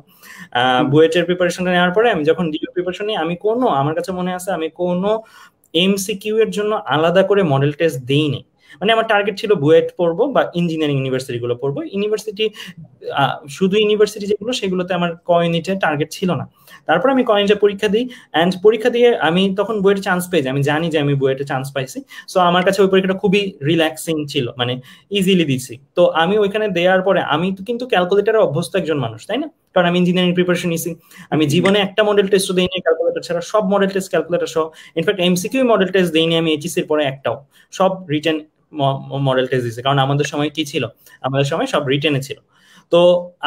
বুয়েটের প্রিপারেশনটা নেওয়ার পরে আমি যখন ডিউ প্রিপারেশন নিয়ে আমি কোনো আমার কাছে মনে আছে আমি কোনো এমসিকিউ এর জন্য আলাদা করে মডেল টেস্ট দেইনি মানে আমার টার্গেট ছিল বুয়েট পড়বো বা ইঞ্জিনিয়ারিং ইউনিভার্সিটি গুলো পড়বো ইউনিভার্সিটি শুধু ইউনিভার্সিটি যেগুলো সেগুলোতে আমার কয়নিটে টার্গেট ছিল না তারপর আমি কয়নিটে পরীক্ষা দিই অ্যান্ড পরীক্ষা দিয়ে আমি তখন বুয়েটে চান্স পেয়ে যাই আমি জানি যে আমি বুয়েটে চান্স পাইছি সো আমার কাছে ওই পরীক্ষাটা খুবই রিল্যাক্সিং ছিল মানে ইজিলি দিছি তো আমি ওইখানে দেওয়ার পরে আমি তো কিন্তু ক্যালকুলেটারে অভ্যস্ত একজন মানুষ তাই না কারণ আমি ইঞ্জিনিয়ারিং প্রিপারেশন নিছি আমি জীবনে একটা মডেল টেস্ট দিই ক্যালকুলেটার ক্যালকুলেটর ছাড়া সব মডেল টেস্ট ক্যালকুলেটর সহ ইনফ্যাক্ট এমসিকিউ মডেল টেস্ট দিইনি আমি e এইচএসির পরে একটাও সব রিটেন মডেল টেস্ট দিয়েছে কারণ আমাদের সময় কি ছিল আমাদের সময় সব রিটেনে ছিল তো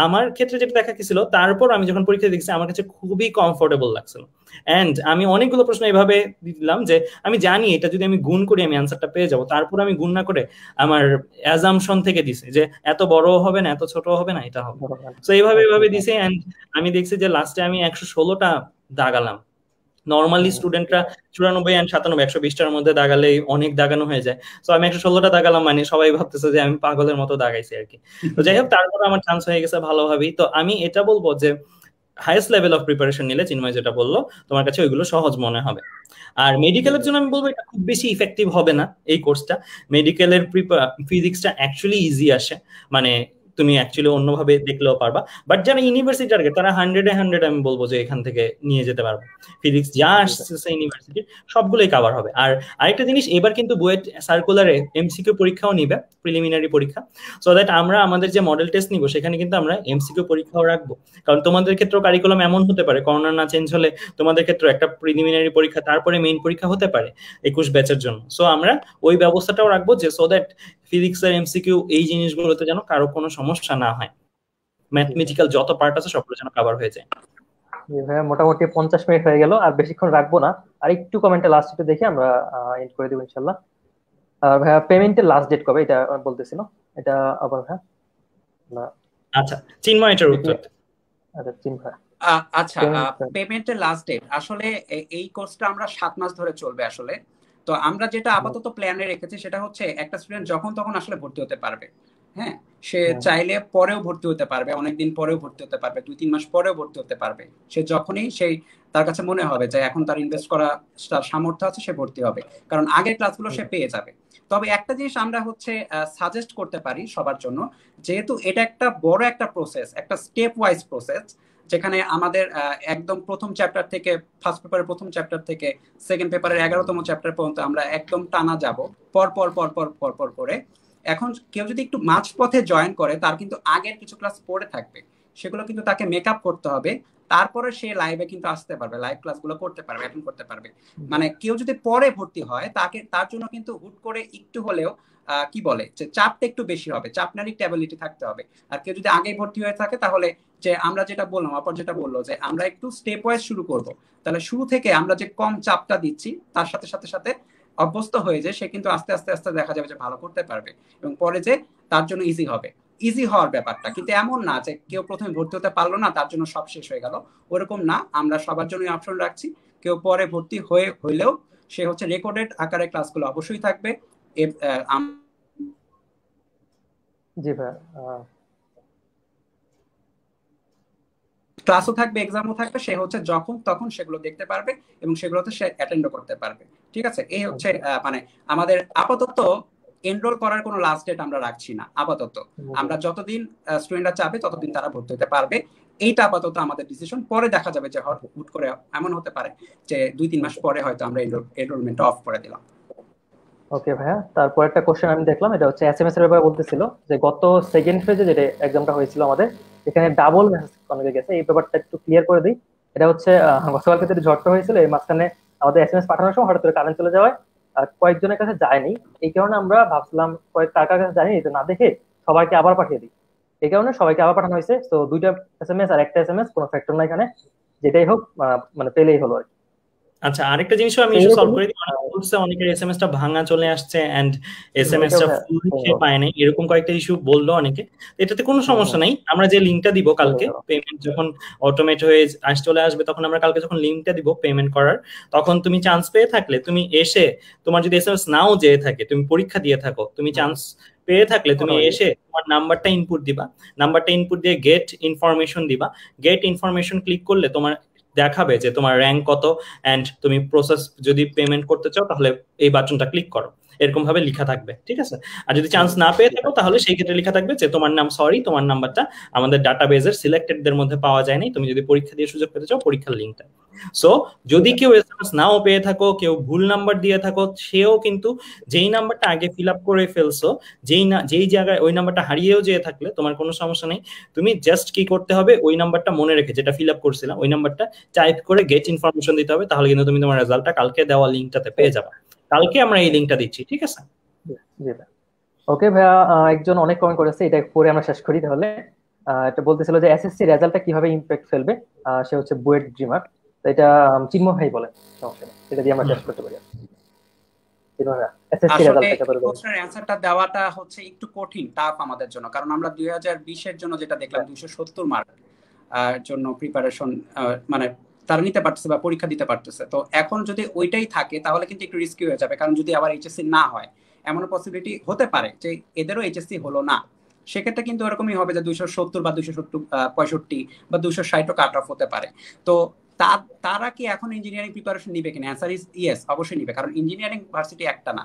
আমার ক্ষেত্রে যেটা দেখা গেছিল তারপর আমি যখন পরীক্ষা দেখছি আমার কাছে খুবই কমফোর্টেবল লাগছিল অ্যান্ড আমি অনেকগুলো প্রশ্ন এভাবে দিলাম যে আমি জানি এটা যদি আমি গুণ করি আমি অ্যান্সারটা পেয়ে যাবো তারপর আমি গুণ না করে আমার অ্যাজামশন থেকে দিছি যে এত বড় হবে না এত ছোট হবে না এটা হবে তো এইভাবে এভাবে দিছি অ্যান্ড আমি দেখছি যে লাস্টে আমি একশো ষোলোটা দাগালাম নর্মালি স্টুডেন্টরা চুরানব্বই অ্যান্ড সাতানব্বই একশো বিশটার মধ্যে দাগালে অনেক দাগানো হয়ে যায় তো আমি একশো ষোলোটা দাগালাম মানে সবাই ভাবতেছে যে আমি পাগলের মতো দাগাইছি আর কি তো যাই হোক তারপর আমার চান্স হয়ে গেছে ভালোভাবেই তো আমি এটা বলবো যে হাইয়েস্ট লেভেল অফ প্রিপারেশন নিলে চিন্ময় যেটা বললো তোমার কাছে ওইগুলো সহজ মনে হবে আর মেডিকেলের জন্য আমি বলবো এটা খুব বেশি ইফেক্টিভ হবে না এই কোর্সটা মেডিকেলের ফিজিক্সটা অ্যাকচুয়ালি ইজি আসে মানে তুমি অ্যাকচুয়ালি অন্যভাবে দেখলেও পারবা বাট যারা ইউনিভার্সিটি টার্গেট তারা হান্ড্রেডে হান্ড্রেড আমি বলবো যে এখান থেকে নিয়ে যেতে পারবো ফিজিক্স যা আচ্ছা। আসছে ইউনিভার্সিটির সবগুলোই কাভার হবে আর আরেকটা জিনিস এবার কিন্তু বুয়েট সার্কুলারে এমসিকিউ পরীক্ষাও নিবে প্রিলিমিনারি পরীক্ষা সো দ্যাট আমরা আমাদের যে মডেল টেস্ট নিব সেখানে কিন্তু আমরা এমসিকিউ পরীক্ষাও রাখবো কারণ তোমাদের ক্ষেত্রে কারিকুলাম এমন হতে পারে করোনা না চেঞ্জ হলে তোমাদের ক্ষেত্রে একটা প্রিলিমিনারি পরীক্ষা তারপরে মেইন পরীক্ষা হতে পারে একুশ ব্যাচের জন্য সো আমরা ওই ব্যবস্থাটাও রাখবো যে সো দ্যাট ফিজিক্স আর এমসিকিউ এই জিনিসগুলোতে যেন কারো কোনো সমস্যা না হয় ম্যাথমেটিক্যাল যত পার্ট আছে সবগুলো যেন কভার হয়ে যায় ভাইয়া মোটামুটি পঞ্চাশ মিনিট হয়ে গেল আর বেশিক্ষণ রাখবো না আর একটু কমেন্টে লাস্ট একটু দেখে আমরা এন্ড করে দেবো ইনশাল্লাহ আর ভাইয়া পেমেন্টের লাস্ট ডেট কবে এটা বলতেছিল এটা আবার ভাইয়া আচ্ছা চিন্ময় এটার উত্তর আচ্ছা চিন্ময় আচ্ছা পেমেন্টের লাস্ট ডেট আসলে এই কোর্সটা আমরা সাত মাস ধরে চলবে আসলে তো আমরা যেটা আপাতত প্ল্যানে রেখেছি সেটা হচ্ছে একটা স্টুডেন্ট যখন তখন আসলে ভর্তি হতে পারবে হ্যাঁ সে চাইলে পরেও ভর্তি হতে পারবে অনেকদিন পরেও ভর্তি হতে পারবে দুই তিন মাস পরেও ভর্তি হতে পারবে সে যখনই সেই তার কাছে মনে হবে যে এখন তার ইনভেস্ট করা তার সামর্থ্য আছে সে ভর্তি হবে কারণ আগের ক্লাসগুলো সে পেয়ে যাবে তবে একটা জিনিস আমরা হচ্ছে সাজেস্ট করতে পারি সবার জন্য যেহেতু এটা একটা বড় একটা প্রসেস একটা স্টেপ ওয়াইজ প্রসেস যেখানে আমাদের একদম প্রথম চ্যাপ্টার থেকে ফার্স্ট পেপারের প্রথম চ্যাপ্টার থেকে সেকেন্ড পেপারের এগারোতম চ্যাপ্টার পর্যন্ত আমরা একদম টানা যাব পর পর পর পর পর পর করে এখন কেউ যদি একটু মাঝপথে জয়েন করে তার কিন্তু আগের কিছু ক্লাস পড়ে থাকবে সেগুলো কিন্তু তাকে মেক আপ করতে হবে তারপরে সে লাইভে কিন্তু আসতে পারবে লাইভ ক্লাসগুলো করতে পারবে অ্যাটেন্ড করতে পারবে মানে কেউ যদি পরে ভর্তি হয় তাকে তার জন্য কিন্তু হুট করে একটু হলেও কি বলে যে চাপটা একটু বেশি হবে চাপ নারী স্ট্যাবিলিটি থাকতে হবে আর কেউ যদি আগে ভর্তি হয়ে থাকে তাহলে যে আমরা যেটা বললাম অপর যেটা বললো যে আমরা একটু স্টেপ ওয়াইজ শুরু করব তাহলে শুরু থেকে আমরা যে কম চাপটা দিচ্ছি তার সাথে সাথে সাথে অভ্যস্ত হয়ে যে সে কিন্তু আস্তে আস্তে আস্তে দেখা যাবে যে ভালো করতে পারবে এবং পরে যে তার জন্য ইজি হবে ইজি হওয়ার ব্যাপারটা কিন্তু এমন না যে কেউ প্রথমে ভর্তি হতে পারলো না তার জন্য সব শেষ হয়ে গেল ওরকম না আমরা সবার জন্য অপশন রাখছি কেউ পরে ভর্তি হয়ে হইলেও সে হচ্ছে রেকর্ডেড আকারে ক্লাসগুলো অবশ্যই থাকবে ক্লাসও থাকবে এক্সামও থাকবে সে হচ্ছে যখন তখন সেগুলো দেখতে পারবে এবং সেগুলোতে সে অ্যাটেন্ডও করতে পারবে ঠিক আছে এই হচ্ছে আচ্ছা। মানে আমাদের আপাতত এনরোল করার কোনো লাস্ট ডেট আমরা রাখছি না আপাতত আচ্ছা। আমরা যতদিন স্টুডেন্টরা চাবে ততদিন তারা ভর্তি হতে পারবে এইটা আপাতত আমাদের ডিসিশন পরে দেখা যাবে যে হুট করে এমন হতে পারে যে দুই তিন মাস পরে হয়তো আমরা এনরোলমেন্ট অফ করে দিলাম ওকে ভাইয়া তারপর একটা কোশ্চেন আমি দেখলাম এটা হচ্ছে এসএমএস এর ব্যাপারে বলতেছিল যে গত সেকেন্ড ফেজে যেটা एग्जामটা হয়েছিল আমাদের এখানে ডাবল মেসেজ কমে গেছে এই ব্যাপারটা একটু ক্লিয়ার করে দিই এটা হচ্ছে গতকালকে যেটা ঝড়টা হয়েছিল এই মাসখানে আমাদের এসএমএস পাঠানোর সময় হঠাৎ করে কারেন্ট চলে যাওয়ায় কয়েকজনের কাছে যায়নি এই কারণে আমরা ভাবছিলাম কয়েক কার কাছে যায়নি এটা না দেখে সবাইকে আবার পাঠিয়ে দিই এই কারণে সবাইকে আবার পাঠানো হয়েছে তো দুইটা এসএমএস আর একটা এসএমএস কোনো ফ্যাক্টর নাই এখানে যেটাই হোক মানে পেলেই হলো আর কি আচ্ছা আরেকটা জিনিসও আমি ইস্যু সলভ করে দিই বলছে অনেকের এসএমএস টা ভাঙা চলে আসছে এন্ড এসএমএস টা ফুল হ্যাঁ। হ্যাঁ। সে পায় না এরকম কয়েকটা ইস্যু বললো অনেকে এটাতে কোনো হ্যাঁ। সমস্যা নাই আমরা যে লিংকটা দিব কালকে পেমেন্ট যখন অটোমেট হয়ে আস চলে আসবে তখন আমরা কালকে যখন লিংকটা দিব পেমেন্ট করার তখন তুমি চান্স পেয়ে থাকলে তুমি এসে তোমার যদি এসএমএস নাও যেয়ে থাকে তুমি পরীক্ষা দিয়ে থাকো তুমি চান্স পেয়ে থাকলে তুমি এসে তোমার নাম্বারটা ইনপুট দিবা নাম্বারটা ইনপুট দিয়ে গেট ইনফরমেশন দিবা গেট ইনফরমেশন ক্লিক করলে তোমার দেখাবে যে তোমার র্যাঙ্ক কত অ্যান্ড তুমি প্রসেস যদি পেমেন্ট করতে চাও তাহলে এই বাটনটা ক্লিক করো এরকম ভাবে লেখা থাকবে ঠিক আছে আর যদি চান্স না পেয়ে থাকো তাহলে সেই ক্ষেত্রে লেখা থাকবে যে তোমার নাম সরি তোমার নাম্বারটা আমাদের ডাটাবেজের সিলেক্টেডদের মধ্যে পাওয়া যায়নি তুমি যদি পরীক্ষা দিয়ে সুযোগ পেতে চাও পরীক্ষার লিঙ্কটা সো যদি কেউ এসএমএস নাও পেয়ে থাকো কেউ ভুল নাম্বার দিয়ে থাকো সেও কিন্তু যেই নাম্বারটা আগে ফিল আপ করে ফেলছো যেই না যেই জায়গায় ওই নাম্বারটা হারিয়েও যেয়ে থাকলে তোমার কোনো সমস্যা নেই তুমি জাস্ট কি করতে হবে ওই নাম্বারটা মনে রেখে যেটা ফিল আপ করছিলাম ওই নাম্বারটা টাইপ করে গেট ইনফরমেশন দিতে হবে তাহলে কিন্তু তুমি তোমার রেজাল্টটা কালকে দেওয়া লিঙ্কটাতে পেয়ে যাবে কালকে আমরা এই লিঙ্কটা দিচ্ছি ঠিক আছে ওকে ভাইয়া একজন অনেক কমেন্ট করেছে এটা পরে আমরা শেষ করি তাহলে এটা বলতেছিল যে এসএসসি রেজাল্টটা কিভাবে ইমপ্যাক্ট ফেলবে সে হচ্ছে বুয়েট ড্রিমার তো এটা চিন্ম ভাই বলে এটা দিয়ে আমরা শেষ করতে পারি দেওয়াটা হচ্ছে একটু কঠিন টাফ আমাদের জন্য কারণ আমরা দুই হাজার জন্য যেটা দেখলাম হ্যাঁ। দুইশো সত্তর মার্ক জন্য প্রিপারেশন মানে তারা নিতে পারতেছে বা পরীক্ষা দিতে পারতেছে তো এখন যদি ওইটাই থাকে তাহলে কিন্তু একটু রিস্কি হয়ে যাবে কারণ যদি আবার এইচএসসি না হয় এমন পসিবিলিটি হতে পারে যে এদেরও এইচএসসি হলো না সেক্ষেত্রে কিন্তু এরকমই হবে যে দুইশো সত্তর বা দুইশো সত্তর পঁয়ষট্টি বা দুইশো ষাটও কাট অফ হতে পারে তো তারা কি এখন ইঞ্জিনিয়ারিং প্রিপারেশন নিবে কিনা অ্যান্সার ইজ ইয়েস অবশ্যই নিবে কারণ ইঞ্জিনিয়ারিং ভার্সিটি একটা না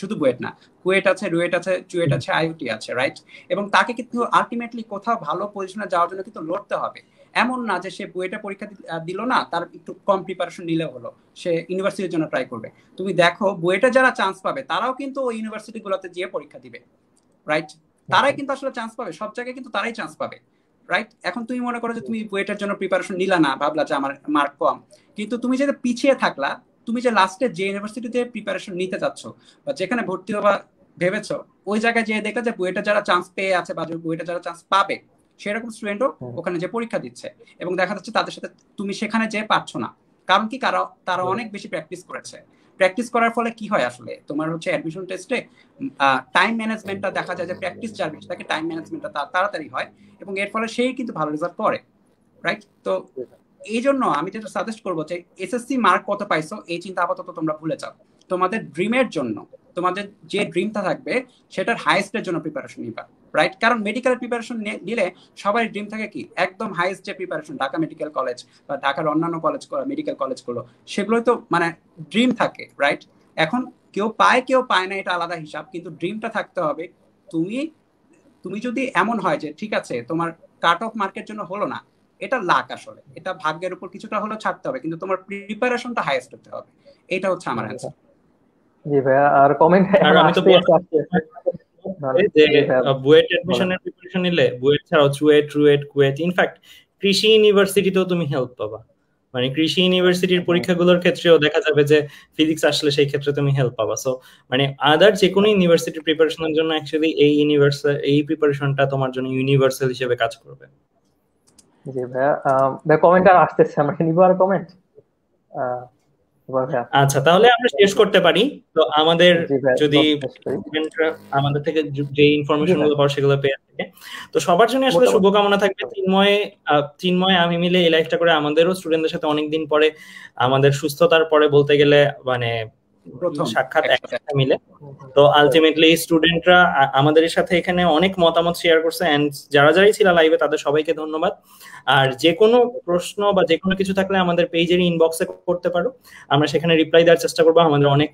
শুধু বুয়েট না কুয়েট আছে রুয়েট আছে চুয়েট আছে আইওটি আছে রাইট এবং তাকে কিন্তু আলটিমেটলি কোথাও ভালো পজিশনে যাওয়ার জন্য কিন্তু লড়তে হবে এমন না যে সে বুয়েটা পরীক্ষা দিল না তার একটু কম প্রিপারেশন নিলে হলো সে ইউনিভার্সিটির জন্য ট্রাই করবে তুমি দেখো বুয়েটা যারা চান্স পাবে তারাও কিন্তু ওই ইউনিভার্সিটিগুলোতে গিয়ে পরীক্ষা দিবে রাইট তারাই কিন্তু আসলে চান্স পাবে সব জায়গায় কিন্তু তারাই চান্স পাবে রাইট এখন তুমি মনে করো যে তুমি বুয়েটার জন্য প্রিপারেশন নিলা না ভাবলা যে আমার মার্ক কম কিন্তু তুমি যেটা পিছিয়ে থাকলা তুমি যে লাস্টে যে ইউনিভার্সিটিতে প্রিপারেশন নিতে চাচ্ছ বা যেখানে ভর্তি হওয়া ভেবেছ ওই জায়গায় যেয়ে দেখলে যে বুয়েটা যারা চান্স পেয়ে আছে বা বুয়েটা যারা চান্স পাবে সেরকম স্টুডেন্টও হ্যাঁ। ওখানে যে পরীক্ষা দিচ্ছে এবং দেখা যাচ্ছে তাদের সাথে তুমি সেখানে যেয়ে পাচ্ছ না কারণ কি কারা তারা হ্যাঁ। অনেক বেশি প্র্যাকটিস করেছে প্র্যাকটিস করার ফলে কি হয় আসলে তোমার হচ্ছে অ্যাডমিশন টেস্টে টাইম ম্যানেজমেন্টটা দেখা যায় যে প্র্যাকটিস যার বেশি থাকে টাইম ম্যানেজমেন্টটা তার তাড়াতাড়ি হয় এবং এর ফলে সেই কিন্তু ভালো রেজাল্ট করে রাইট তো এই জন্য আমি যেটা সাজেস্ট করবো যে এসএসসি মার্ক কত পাইছো এই চিন্তা আপাতত তোমরা ভুলে যাও তোমাদের ড্রিমের জন্য তোমাদের যে ড্রিমটা থাকবে সেটার হাইয়েস্টের জন্য প্রিপারেশন নিবা রাইট কারণ মেডিকেল প্রিপারেশন নিলে সবাই ড্রিম থাকে কি একদম হাইয়েস্ট যে প্রিপারেশন ঢাকা মেডিকেল কলেজ বা ঢাকার অন্যান্য কলেজ মেডিকেল কলেজগুলো সেগুলোই তো মানে ড্রিম থাকে রাইট এখন কেউ পায় কেউ পায় না এটা আলাদা হিসাব কিন্তু ড্রিমটা থাকতে হবে তুমি তুমি যদি এমন হয় যে ঠিক আছে তোমার কাট অফ মার্কের জন্য হলো না এটা লাক আসলে এটা ভাগ্যের উপর কিছুটা হলেও ছাড়তে হবে কিন্তু তোমার প্রিপারেশনটা হাইয়েস্ট হতে হবে এটা হচ্ছে আমার অ্যান্সার আচ্ছা। জি ভাইয়া আর কমেন্ট আমি তো বুয়েট অ্যাডমিশনের প্রিপারেশন নিলে বুয়েট ছাড়াও চুয়েট ট্রুয়েট কুয়েট ইনফ্যাক্ট কৃষি ইউনিভার্সিটিতেও তুমি হেল্প পাবা মানে কৃষি ইউনিভার্সিটির পরীক্ষাগুলোর ক্ষেত্রেও দেখা যাবে যে ফিজিক্স আসলে সেই ক্ষেত্রে তুমি হেল্প পাবা সো মানে আদার যে কোনো ইউনিভার্সিটির প্রিপারেশনের জন্য অ্যাকচুয়ালি এই ইউনিভার্সাল এই প্রিপারেশনটা তোমার জন্য ইউনিভার্সাল হিসেবে কাজ করবে জি ভাইয়া কমেন্ট আর আসতেছে আমাকে কি নিব আর কমেন্ট আহ আচ্ছা তাহলে আমরা শেষ করতে পারি তো আমাদের যদি আমাদের থেকে যে ইনফরমেশন গুলো পাওয়া সেগুলো পেয়ে থাকে তো সবার জন্য আসলে শুভকামনা থাকবে তিনময় চিন্ময় আমি মিলে এই লাইফটা করে আমাদেরও স্টুডেন্টদের সাথে অনেকদিন পরে আমাদের সুস্থতার পরে বলতে গেলে মানে সাক্ষাৎ মিলে হ্যাঁ, হ্যাঁ। তো আলটিমেটলি স্টুডেন্টরা আমাদের সাথে এখানে অনেক মতামত শেয়ার করছে এন্ড যারা যারাই ছিল লাইভে তাদের সবাইকে ধন্যবাদ আর যে কোনো প্রশ্ন বা যে কোনো কিছু থাকলে আমাদের পেজের ইনবক্সে করতে পারো আমরা সেখানে রিপ্লাই দেওয়ার চেষ্টা করবো আমাদের অনেক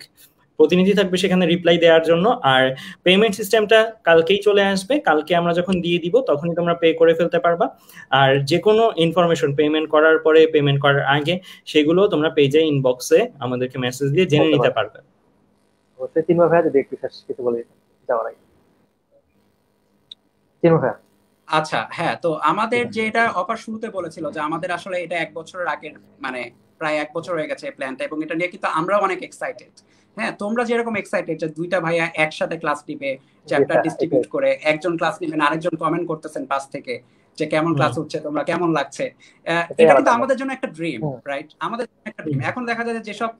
প্রতিনিধি থাকবে সেখানে রিপ্লাই দেওয়ার জন্য আর পেমেন্ট সিস্টেমটা কালকেই চলে আসবে কালকে আমরা যখন দিয়ে দিব তখনই তোমরা পে করে ফেলতে পারবা আর যে কোনো ইনফরমেশন পেমেন্ট করার পরে পেমেন্ট করার আগে সেগুলো তোমরা পেজে ইনবক্সে আমাদেরকে মেসেজ দিয়ে জেনে নিতে পারবে ভাইয়া আচ্ছা হ্যাঁ তো আমাদের যে এটা অফার শুরুতে বলেছিল যে আমাদের আসলে এটা এক বছরের আগের মানে প্রায় এক বছর হয়ে গেছে প্ল্যানটা এবং এটা নিয়ে কিন্তু আমরা অনেক এক্সাইটেড হ্যাঁ তোমরা যেরকম এক্সাইটেড যে দুইটা ভাইয়া একসাথে ক্লাস নিবে চ্যাপ্টার ডিস্ট্রিবিউট করে একজন ক্লাস নেবেন আরেকজন কমেন্ট করতেছেন পাশ থেকে যে কেমন ক্লাস হচ্ছে তোমরা কেমন লাগছে এটা কিন্তু আমাদের জন্য একটা ড্রিম রাইট আমাদের একটা ড্রিম এখন দেখা যায় যেসব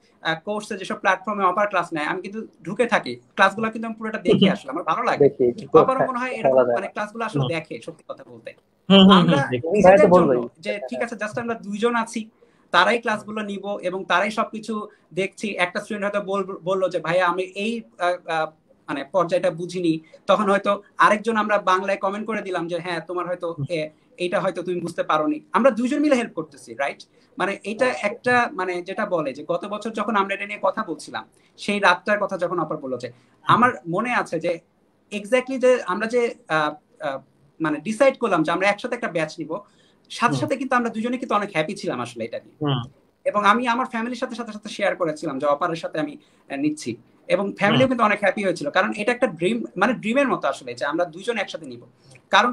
কোর্সে যেসব প্ল্যাটফর্মে অপার ক্লাস নেয় আমি কিন্তু ঢুকে থাকি ক্লাসগুলো কিন্তু আমি পুরোটা দেখে আসলে আমার ভালো লাগে আবার মনে হয় এরকম মানে ক্লাসগুলো আসলে দেখে সত্যি কথা বলতে আমরা যে ঠিক আছে জাস্ট আমরা দুইজন আছি তারাই ক্লাসগুলো নিব এবং তারাই সবকিছু দেখছি একটা স্টুডেন্ট হয়তো বললো যে ভাইয়া আমি এই মানে পর্যায়টা বুঝিনি তখন হয়তো আরেকজন আমরা বাংলায় কমেন্ট করে দিলাম যে হ্যাঁ তোমার হয়তো এইটা হয়তো তুমি বুঝতে পারোনি আমরা দুজন মিলে হেল্প করতেছি রাইট মানে এটা একটা মানে যেটা বলে যে গত বছর যখন আমরা এটা নিয়ে কথা বলছিলাম সেই রাতটার কথা যখন অপর বললো যে আমার মনে আছে যে এক্স্যাক্টলি যে আমরা যে মানে ডিসাইড করলাম যে আমরা একসাথে একটা ব্যাচ নিব সাথে সাথে কিন্তু আমরা দুজনে কিন্তু অনেক হ্যাপি ছিলাম আসলে এটা নিয়ে এবং আমি আমার ফ্যামিলির সাথে সাথে সাথে শেয়ার করেছিলাম যে অপারের সাথে আমি নিচ্ছি এবং ফ্যামিলিও কিন্তু অনেক হ্যাপি হয়েছিল কারণ এটা একটা ড্রিম মানে ড্রিমের মতো আসলে যে আমরা দুজন একসাথে নিব কারণ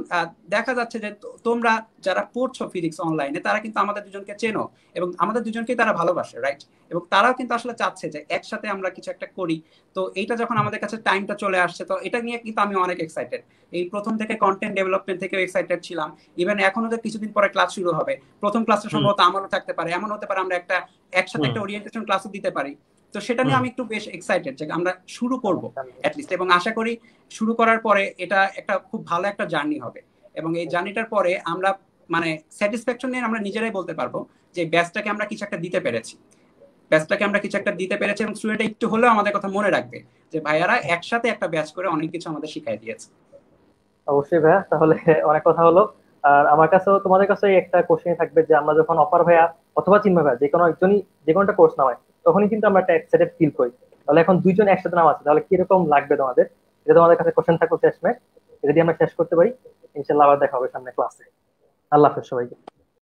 দেখা যাচ্ছে যে তোমরা যারা পড়ছো ফিজিক্স অনলাইনে তারা কিন্তু আমাদের দুজনকে চেনো এবং আমাদের দুজনকেই তারা ভালোবাসে রাইট এবং তারাও কিন্তু আসলে চাচ্ছে যে একসাথে আমরা কিছু একটা করি তো এইটা যখন আমাদের কাছে টাইমটা চলে আসছে তো এটা নিয়ে কিন্তু আমি অনেক এক্সাইটেড এই প্রথম থেকে কন্টেন্ট ডেভেলপমেন্ট থেকে এক্সাইটেড ছিলাম ইভেন এখনো যে কিছুদিন পরে ক্লাস শুরু হবে প্রথম ক্লাসটা সম্ভবত আমারও থাকতে পারে এমন হতে পারে আমরা একটা একসাথে একটা ওরিয়েন্টেশন ক্লাসও দিতে পারি তো সেটা নিয়ে আমি একটু বেশ এক্সাইটেড যে আমরা শুরু করব অ্যাটলিস্ট এবং আশা করি শুরু করার পরে এটা একটা খুব ভালো একটা জার্নি হবে এবং এই জার্নিটার পরে আমরা মানে স্যাটিসফ্যাকশন নিয়ে আমরা নিজেরাই বলতে পারবো যে ব্যাচটাকে আমরা কিছু একটা দিতে পেরেছি ব্যাচটাকে আমরা কিছু একটা দিতে পেরেছি এবং স্টুডেন্ট একটু হলেও আমাদের কথা মনে রাখবে যে ভাইয়ারা একসাথে একটা ব্যাচ করে অনেক কিছু আমাদের শিখাই দিয়েছে অবশ্যই ভাইয়া তাহলে অনেক কথা হলো আর আমার কাছেও তোমাদের কাছে একটা কোশ্চেন থাকবে যে আমরা যখন অপার ভাইয়া অথবা চিন্ময় ভাইয়া যে কোনো একজনই যে একটা কোর্স না হয় তখনই কিন্তু আমরা একটা এক্সাইটেড ফিল করি তাহলে এখন দুইজন একসাথে নাম আছে তাহলে কিরকম লাগবে তোমাদের এটা তোমাদের কাছে কোশ্চেন থাকলো শেষ এটা যদি আমরা শেষ করতে পারি ইনশাল্লাহ আবার দেখা হবে সামনে ক্লাসে আল্লাহ হাফেজ সবাইকে